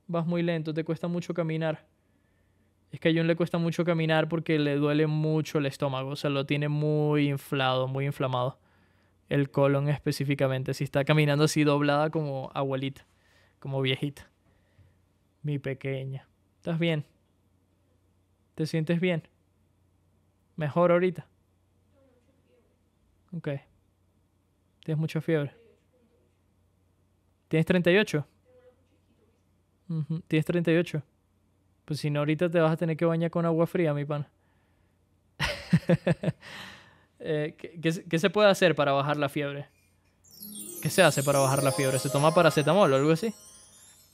Vas muy lento, te cuesta mucho caminar. Es que a Jun le cuesta mucho caminar porque le duele mucho el estómago, o sea, lo tiene muy inflado, muy inflamado el colon específicamente, si está caminando así doblada como abuelita, como viejita. Mi pequeña. ¿Estás bien? ¿Te sientes bien? ¿Mejor ahorita? Ok. ¿Tienes mucha fiebre? ¿Tienes 38? ¿Tienes 38? Pues si no, ahorita te vas a tener que bañar con agua fría, mi pana. Eh, ¿qué, se puede hacer para bajar la fiebre? ¿Qué se hace para bajar la fiebre? ¿Se toma paracetamol o algo así?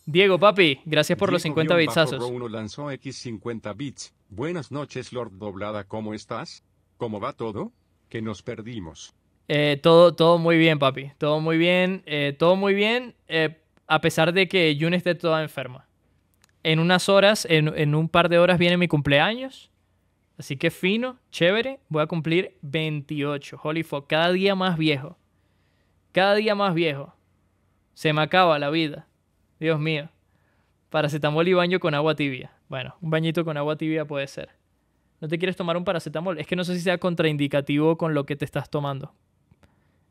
Diego, papi, gracias por los 50 bitsazos. Uno lanzó X50 bits. Buenas noches, Lord Doblada, ¿cómo estás? ¿Cómo va todo? Que nos perdimos. Eh, todo, todo muy bien, papi. Todo muy bien. Eh, todo muy bien, a pesar de que June esté toda enferma. En unas horas, en, en un par de horas viene mi cumpleaños. Así que fino, chévere, voy a cumplir 28. Holy fuck, cada día más viejo. Cada día más viejo. Se me acaba la vida. Dios mío. Paracetamol y baño con agua tibia. Bueno, un bañito con agua tibia puede ser. ¿No te quieres tomar un paracetamol? Es que no sé si sea contraindicativo con lo que te estás tomando.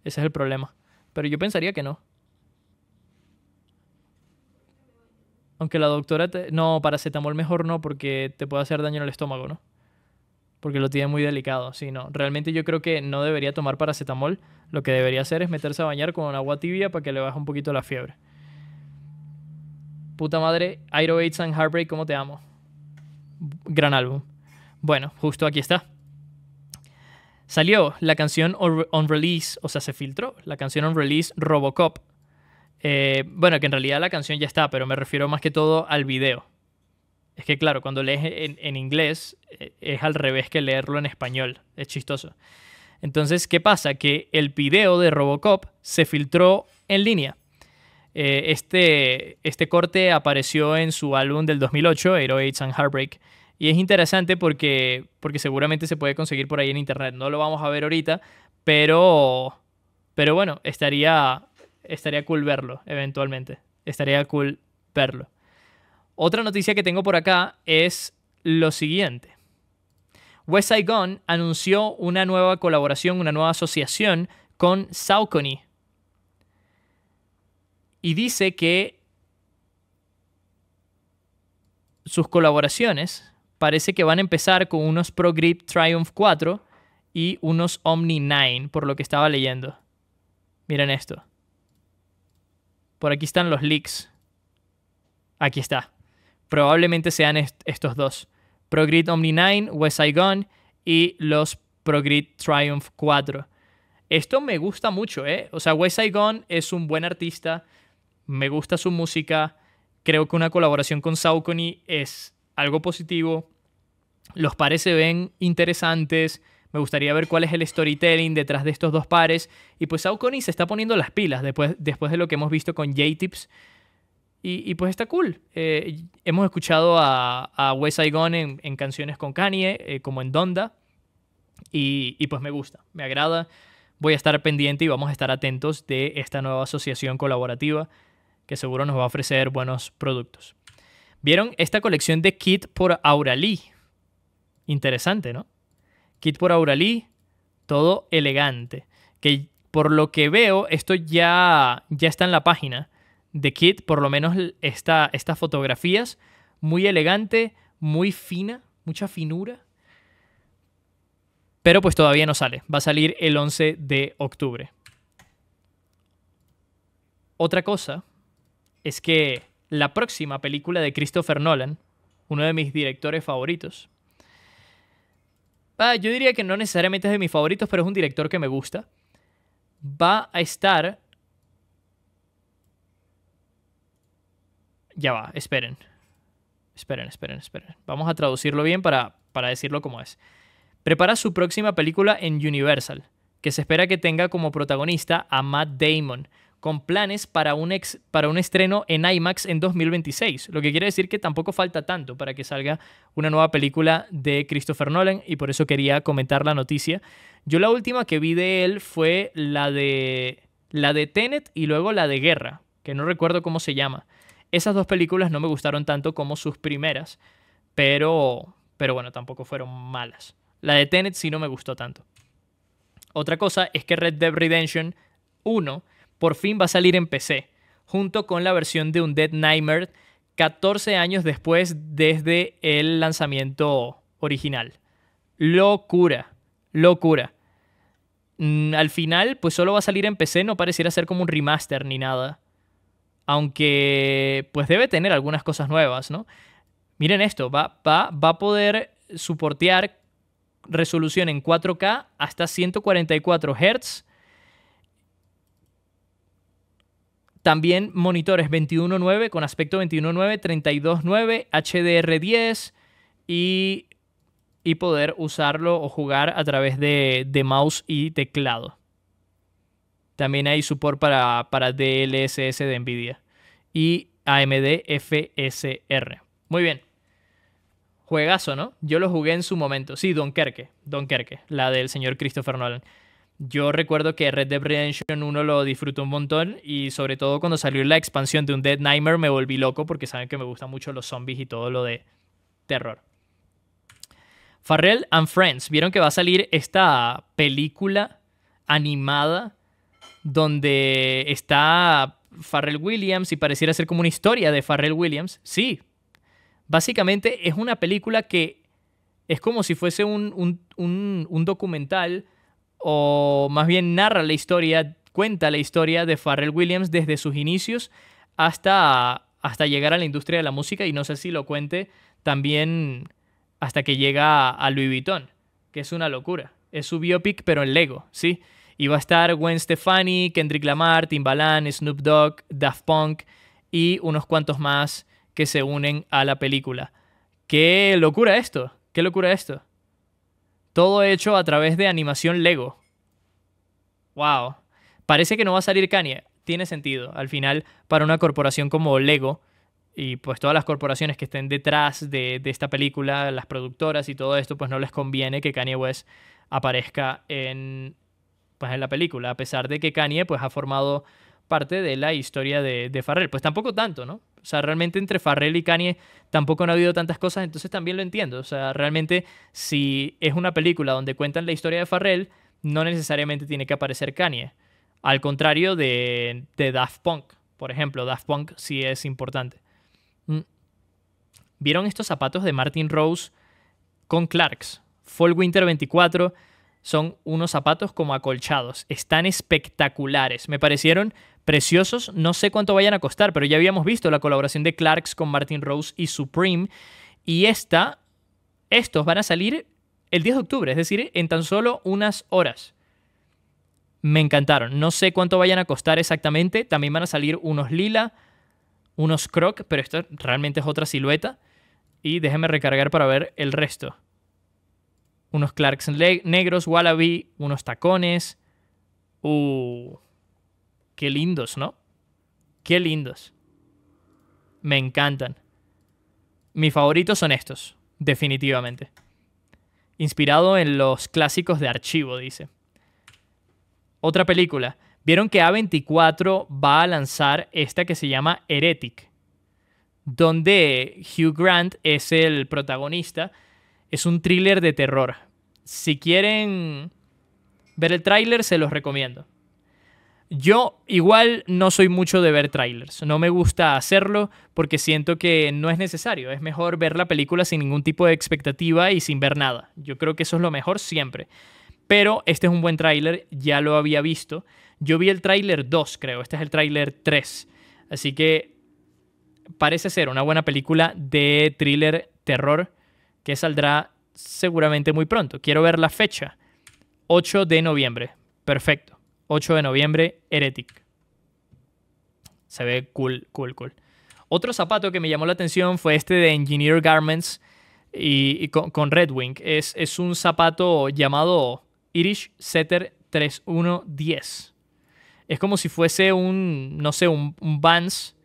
Ese es el problema. Pero yo pensaría que no. Aunque la doctora te... No, paracetamol mejor no porque te puede hacer daño en el estómago, ¿no? porque lo tiene muy delicado. Sí, no. Realmente yo creo que no debería tomar paracetamol. Lo que debería hacer es meterse a bañar con agua tibia para que le baje un poquito la fiebre. Puta madre, Iro Aids and Heartbreak, ¿cómo te amo? Gran álbum. Bueno, justo aquí está. Salió la canción On Release, o sea, se filtró la canción On Release Robocop. Eh, bueno, que en realidad la canción ya está, pero me refiero más que todo al video. Es que claro, cuando lees en, inglés eh, es al revés que leerlo en español. Es chistoso. Entonces, ¿qué pasa? Que el video de Robocop se filtró en línea. Eh, este, este corte apareció en su álbum del 2008, Hero Heroids and Heartbreak. Y es interesante porque, porque seguramente se puede conseguir por ahí en internet. No lo vamos a ver ahorita, pero, pero bueno, estaría, estaría cool verlo eventualmente. Estaría cool verlo. Otra noticia que tengo por acá es lo siguiente. West Saigon anunció una nueva colaboración, una nueva asociación con Saucony. Y dice que sus colaboraciones parece que van a empezar con unos Pro Grip Triumph 4 y unos Omni 9, por lo que estaba leyendo. Miren esto. Por aquí están los leaks. Aquí está probablemente sean estos dos. ProGrid Omni 9, West Saigon y los ProGrid Triumph 4. Esto me gusta mucho, ¿eh? O sea, West Saigon es un buen artista, me gusta su música, creo que una colaboración con Saucony es algo positivo, los pares se ven interesantes, me gustaría ver cuál es el storytelling detrás de estos dos pares, y pues Saucony se está poniendo las pilas después, después de lo que hemos visto con JTips. tips y, pues está cool. Eh, hemos escuchado a, a Wes en, canciones con Kanye, eh, como en Donda. Y, pues me gusta, me agrada. Voy a estar pendiente y vamos a estar atentos de esta nueva asociación colaborativa que seguro nos va a ofrecer buenos productos. ¿Vieron esta colección de Kit por Auralí? Interesante, ¿no? Kit por Auralí, todo elegante. Que por lo que veo, esto ya, ya está en la página de Kid, por lo menos esta, estas fotografías, muy elegante, muy fina, mucha finura. Pero pues todavía no sale, va a salir el 11 de octubre. Otra cosa es que la próxima película de Christopher Nolan, uno de mis directores favoritos, yo diría que no necesariamente es de mis favoritos, pero es un director que me gusta, va a estar Ya va, esperen. Esperen, esperen, esperen. Vamos a traducirlo bien para, para decirlo como es. Prepara su próxima película en Universal, que se espera que tenga como protagonista a Matt Damon, con planes para un, para un estreno en IMAX en 2026, lo que quiere decir que tampoco falta tanto para que salga una nueva película de Christopher Nolan y por eso quería comentar la noticia. Yo la última que vi de él fue la de la de Tenet y luego la de Guerra, que no recuerdo cómo se llama. Esas dos películas no me gustaron tanto como sus primeras, pero, pero bueno, tampoco fueron malas. La de Tenet sí no me gustó tanto. Otra cosa es que Red Dead Redemption 1 por fin va a salir en PC, junto con la versión de un Dead Nightmare 14 años después desde el lanzamiento original. Locura, locura. Mm, al final, pues solo va a salir en PC, no pareciera ser como un remaster ni nada aunque pues debe tener algunas cosas nuevas, ¿no? Miren esto, va, va, a poder soportear resolución en 4K hasta 144 Hz. También monitores 21.9 con aspecto 21.9, 32.9, HDR10 y, poder usarlo o jugar a través de, de mouse y teclado. También hay support para, DLSS de NVIDIA y AMD FSR. Muy bien. Juegazo, ¿no? Yo lo jugué en su momento. Sí, Dunkerque. Dunkerque, la del señor Christopher Nolan. Yo recuerdo que Red Dead Redemption 1 lo disfrutó un montón y sobre todo cuando salió la expansión de un Dead Nightmare me volví loco porque saben que me gustan mucho los zombies y todo lo de terror. Farrell and Friends, vieron que va a salir esta película animada donde está Farrell Williams y pareciera ser como una historia de Farrell Williams. Sí, básicamente es una película que es como si fuese un, documental o más bien narra la historia, cuenta la historia de Farrell Williams desde sus inicios hasta, hasta llegar a la industria de la música y no sé si lo cuente también hasta que llega a Louis Vuitton, que es una locura. Es su biopic pero en Lego, ¿sí? sí y va a estar Gwen Stefani, Kendrick Lamar, Timbaland, Snoop Dogg, Daft Punk y unos cuantos más que se unen a la película. ¡Qué locura esto! ¡Qué locura esto! Todo hecho a través de animación Lego. ¡Wow! Parece que no va a salir Kanye. Tiene sentido. Al final, para una corporación como Lego, y pues todas las corporaciones que estén detrás de, de, esta película, las productoras y todo esto, pues no les conviene que Kanye West aparezca en pues, en la película, a pesar de que Kanye pues, ha formado parte de la historia de, Farrell. Pues tampoco tanto, ¿no? O sea, realmente entre Farrell y Kanye tampoco han ha habido tantas cosas, entonces también lo entiendo. O sea, realmente si es una película donde cuentan la historia de Farrell, no necesariamente tiene que aparecer Kanye. Al contrario de, de Daft Punk, por ejemplo, Daft Punk sí es importante. Mm. ¿Vieron estos zapatos de Martin Rose con Clarks? Fall Winter 24 son unos zapatos como acolchados. Están espectaculares. Me parecieron preciosos. No sé cuánto vayan a costar, pero ya habíamos visto la colaboración de Clarks con Martin Rose y Supreme. Y esta, estos van a salir el 10 de octubre, es decir, en tan solo unas horas. Me encantaron. No sé cuánto vayan a costar exactamente. También van a salir unos lila, unos croc, pero esto realmente es otra silueta. Y déjenme recargar para ver el resto unos Clarks negros, Wallaby, unos tacones. Uh, qué lindos, ¿no? Qué lindos. Me encantan. Mis favoritos son estos, definitivamente. Inspirado en los clásicos de archivo, dice. Otra película. Vieron que A24 va a lanzar esta que se llama Heretic, donde Hugh Grant es el protagonista es un thriller de terror. Si quieren ver el tráiler, se los recomiendo. Yo igual no soy mucho de ver trailers, no me gusta hacerlo porque siento que no es necesario, es mejor ver la película sin ningún tipo de expectativa y sin ver nada. Yo creo que eso es lo mejor siempre. Pero este es un buen tráiler, ya lo había visto. Yo vi el tráiler 2, creo, este es el tráiler 3. Así que parece ser una buena película de thriller terror que saldrá seguramente muy pronto. Quiero ver la fecha. 8 de noviembre. Perfecto. 8 de noviembre, Heretic. Se ve cool, cool, cool. Otro zapato que me llamó la atención fue este de Engineer Garments y, con, Red Wing. Es, un zapato llamado Irish Setter 3110. Es como si fuese un, no sé, un, un Vans,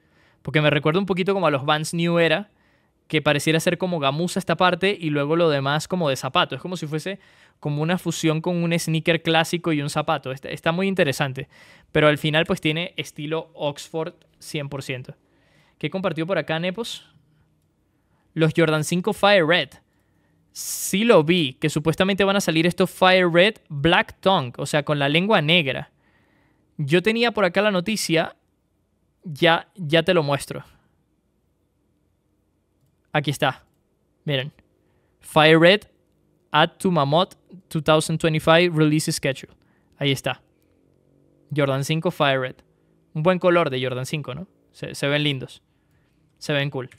porque me recuerda un poquito como a los Vans New Era, que pareciera ser como gamusa esta parte y luego lo demás como de zapato. Es como si fuese como una fusión con un sneaker clásico y un zapato. Está, muy interesante. Pero al final pues tiene estilo Oxford 100%. ¿Qué compartió por acá Nepos? Los Jordan 5 Fire Red. Sí lo vi, que supuestamente van a salir estos Fire Red Black Tongue, o sea, con la lengua negra. Yo tenía por acá la noticia, ya, ya te lo muestro. Aquí está. Miren. Fire Red Add to Mammoth 2025 Release Schedule. Ahí está. Jordan 5 Fire Red. Un buen color de Jordan 5, ¿no? Se, ven lindos. Se ven cool.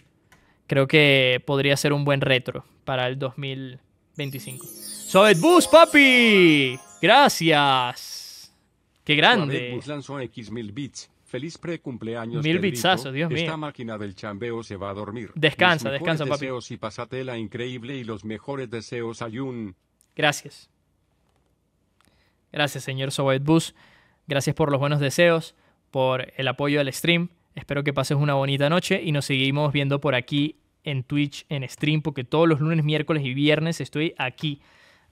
Creo que podría ser un buen retro para el 2025. Soviet Boost, papi. Gracias. Qué grande. x Feliz pre-cumpleaños. Mil bitsazos, Dios mío. Esta máquina del chambeo se va a dormir. Descansa, descansa, papi. deseos y pasatela increíble y los mejores deseos ayun. Gracias. Gracias, señor Sobetbus. Gracias por los buenos deseos, por el apoyo al stream. Espero que pases una bonita noche y nos seguimos viendo por aquí en Twitch, en stream, porque todos los lunes, miércoles y viernes estoy aquí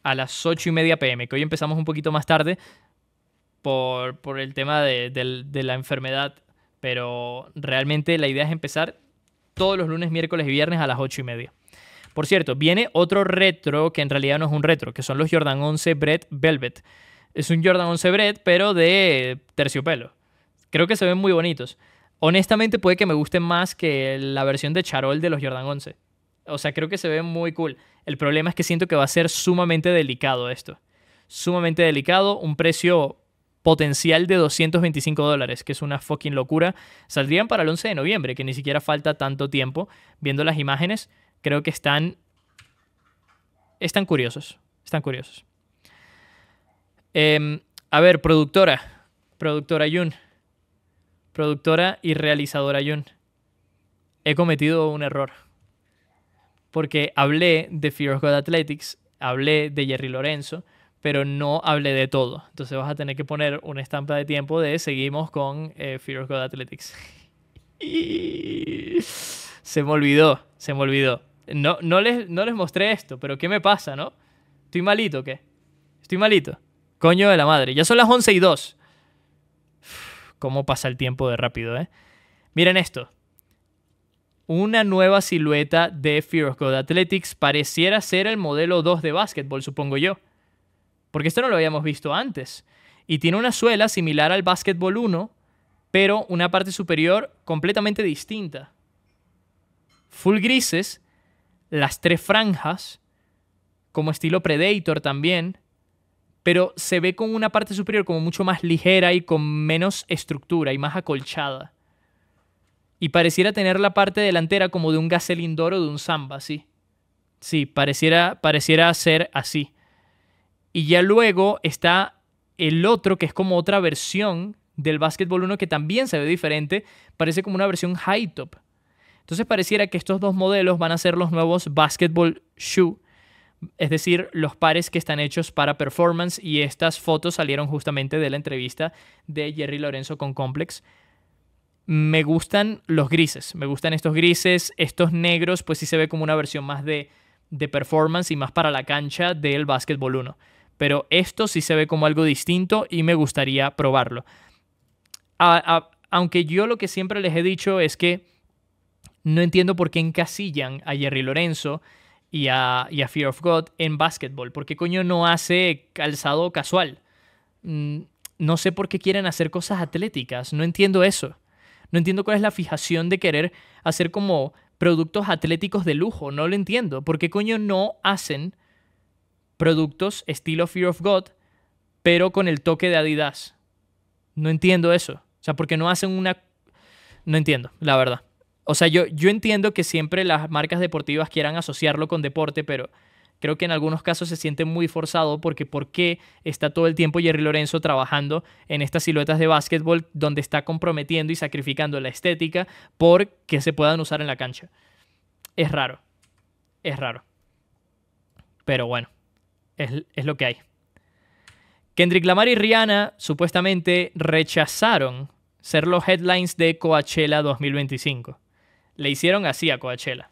a las 8 y media pm, que hoy empezamos un poquito más tarde, por, el tema de, la enfermedad. Pero realmente la idea es empezar todos los lunes, miércoles y viernes a las 8 y media. Por cierto, viene otro retro que en realidad no es un retro, que son los Jordan 11 Bread Velvet. Es un Jordan 11 Bread, pero de terciopelo. Creo que se ven muy bonitos. Honestamente, puede que me gusten más que la versión de Charol de los Jordan 11. O sea, creo que se ven muy cool. El problema es que siento que va a ser sumamente delicado esto. Sumamente delicado, un precio potencial de 225 dólares, que es una fucking locura. Saldrían para el 11 de noviembre, que ni siquiera falta tanto tiempo. Viendo las imágenes, creo que están... Están curiosos, están curiosos. Em, a ver, productora, productora Yun, productora y realizadora Yun. He cometido un error. Porque hablé de Fear of God Athletics, hablé de Jerry Lorenzo, pero no hablé de todo. Entonces vas a tener que poner una estampa de tiempo de seguimos con eh, Fear of God Athletics. Se me olvidó, se me olvidó. No, no, les, no les mostré esto, pero ¿qué me pasa, no? ¿Estoy malito qué? Estoy malito. Coño de la madre. Ya son las 11 y 2. ¿Cómo pasa el tiempo de rápido, eh? Miren esto. Una nueva silueta de Fear of God Athletics pareciera ser el modelo 2 de básquetbol, supongo yo porque esto no lo habíamos visto antes. Y tiene una suela similar al Basketball 1, pero una parte superior completamente distinta. Full grises, las tres franjas, como estilo Predator también, pero se ve con una parte superior como mucho más ligera y con menos estructura y más acolchada. Y pareciera tener la parte delantera como de un o de un samba, sí. Sí, pareciera, pareciera ser así. Y ya luego está el otro, que es como otra versión del Basketball 1 que también se ve diferente, parece como una versión high top. Entonces pareciera que estos dos modelos van a ser los nuevos Basketball Shoe, es decir, los pares que están hechos para performance y estas fotos salieron justamente de la entrevista de Jerry Lorenzo con Complex. Me gustan los grises, me gustan estos grises, estos negros pues sí se ve como una versión más de, de performance y más para la cancha del Basketball 1 pero esto sí se ve como algo distinto y me gustaría probarlo. aunque yo lo que siempre les he dicho es que no entiendo por qué encasillan a Jerry Lorenzo y a, Fear of God en básquetbol. ¿Por qué coño no hace calzado casual? Mm, no sé por qué quieren hacer cosas atléticas. No entiendo eso. No entiendo cuál es la fijación de querer hacer como productos atléticos de lujo. No lo entiendo. ¿Por qué coño no hacen productos estilo Fear of God, pero con el toque de Adidas. No entiendo eso. O sea, porque no hacen una... No entiendo, la verdad. O sea, yo, yo entiendo que siempre las marcas deportivas quieran asociarlo con deporte, pero creo que en algunos casos se siente muy forzado porque ¿por qué está todo el tiempo Jerry Lorenzo trabajando en estas siluetas de básquetbol donde está comprometiendo y sacrificando la estética porque que se puedan usar en la cancha? Es raro, es raro. Pero bueno, es, lo que hay. Kendrick Lamar y Rihanna supuestamente rechazaron ser los headlines de Coachella 2025. Le hicieron así a Coachella.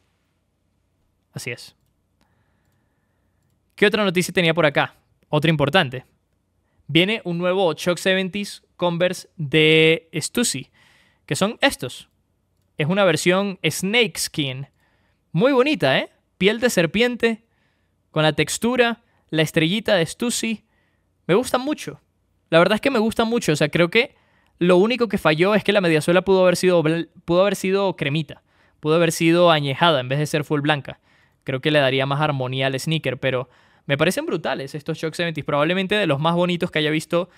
Así es. ¿Qué otra noticia tenía por acá? Otra importante. Viene un nuevo Chuck 70s Converse de Stussy, que son estos. Es una versión snake skin. Muy bonita, ¿eh? Piel de serpiente, con la textura la estrellita de Stussy, me gusta mucho. La verdad es que me gusta mucho. O sea, creo que lo único que falló es que la mediazuela pudo haber sido, pudo haber sido cremita, pudo haber sido añejada en vez de ser full blanca. Creo que le daría más armonía al sneaker, pero me parecen brutales estos Shock 70 Probablemente de los más bonitos que haya visto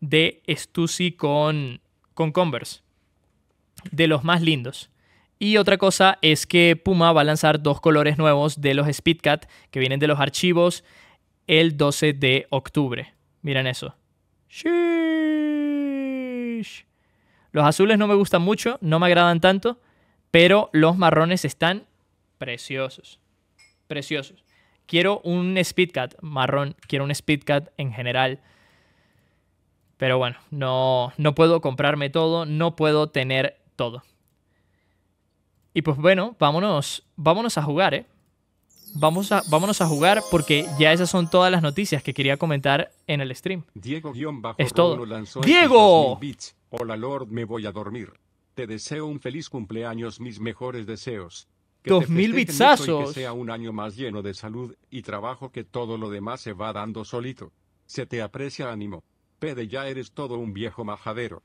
de Stussy con, con Converse. De los más lindos. Y otra cosa es que Puma va a lanzar dos colores nuevos de los Speedcat que vienen de los archivos el 12 de octubre. Miren eso. Los azules no me gustan mucho, no me agradan tanto, pero los marrones están preciosos. Preciosos. Quiero un Speedcat marrón, quiero un Speedcat en general. Pero bueno, no, no puedo comprarme todo, no puedo tener todo. Y pues bueno, vámonos, vámonos a jugar, ¿eh? vamos a, vámonos a jugar porque ya esas son todas las noticias que quería comentar en el stream. Diego bajo es todo. Lanzó Diego. Hola Lord, me voy a dormir. Te deseo un feliz cumpleaños, mis mejores deseos. Que 2000 bitsazos. Que sea un año más lleno de salud y trabajo que todo lo demás se va dando solito. Se te aprecia ánimo. Pede, ya eres todo un viejo majadero.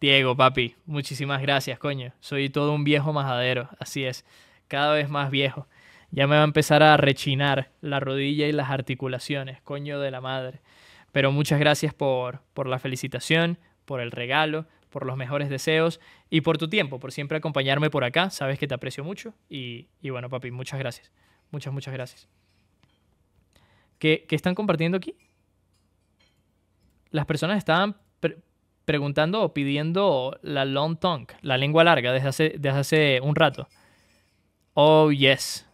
Diego, papi, muchísimas gracias, coño. Soy todo un viejo majadero, así es. Cada vez más viejo ya me va a empezar a rechinar la rodilla y las articulaciones, coño de la madre. Pero muchas gracias por, por la felicitación, por el regalo, por los mejores deseos y por tu tiempo, por siempre acompañarme por acá. Sabes que te aprecio mucho y, bueno, papi, muchas gracias. Muchas, muchas gracias. ¿Qué, qué están compartiendo aquí? Las personas estaban preguntando o pidiendo la long tongue, la lengua larga, desde hace, desde hace un rato. Oh, yes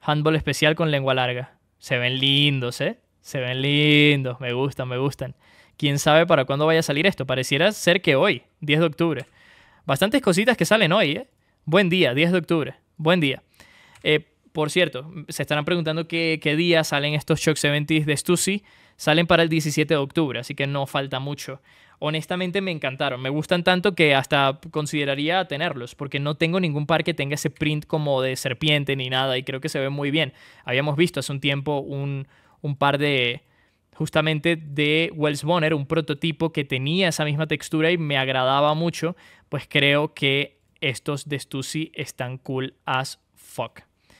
handball especial con lengua larga. Se ven lindos, ¿eh? Se ven lindos, me gustan, me gustan. Quién sabe para cuándo vaya a salir esto. Pareciera ser que hoy, 10 de octubre. Bastantes cositas que salen hoy, ¿eh? Buen día, 10 de octubre. Buen día. Eh, por cierto, se estarán preguntando qué, día salen estos Shock 70s de Stussy. Salen para el 17 de octubre, así que no falta mucho honestamente me encantaron. Me gustan tanto que hasta consideraría tenerlos, porque no tengo ningún par que tenga ese print como de serpiente ni nada, y creo que se ve muy bien. Habíamos visto hace un tiempo un, par de, justamente de Wells Bonner, un prototipo que tenía esa misma textura y me agradaba mucho, pues creo que estos de Stussy están cool as fuck.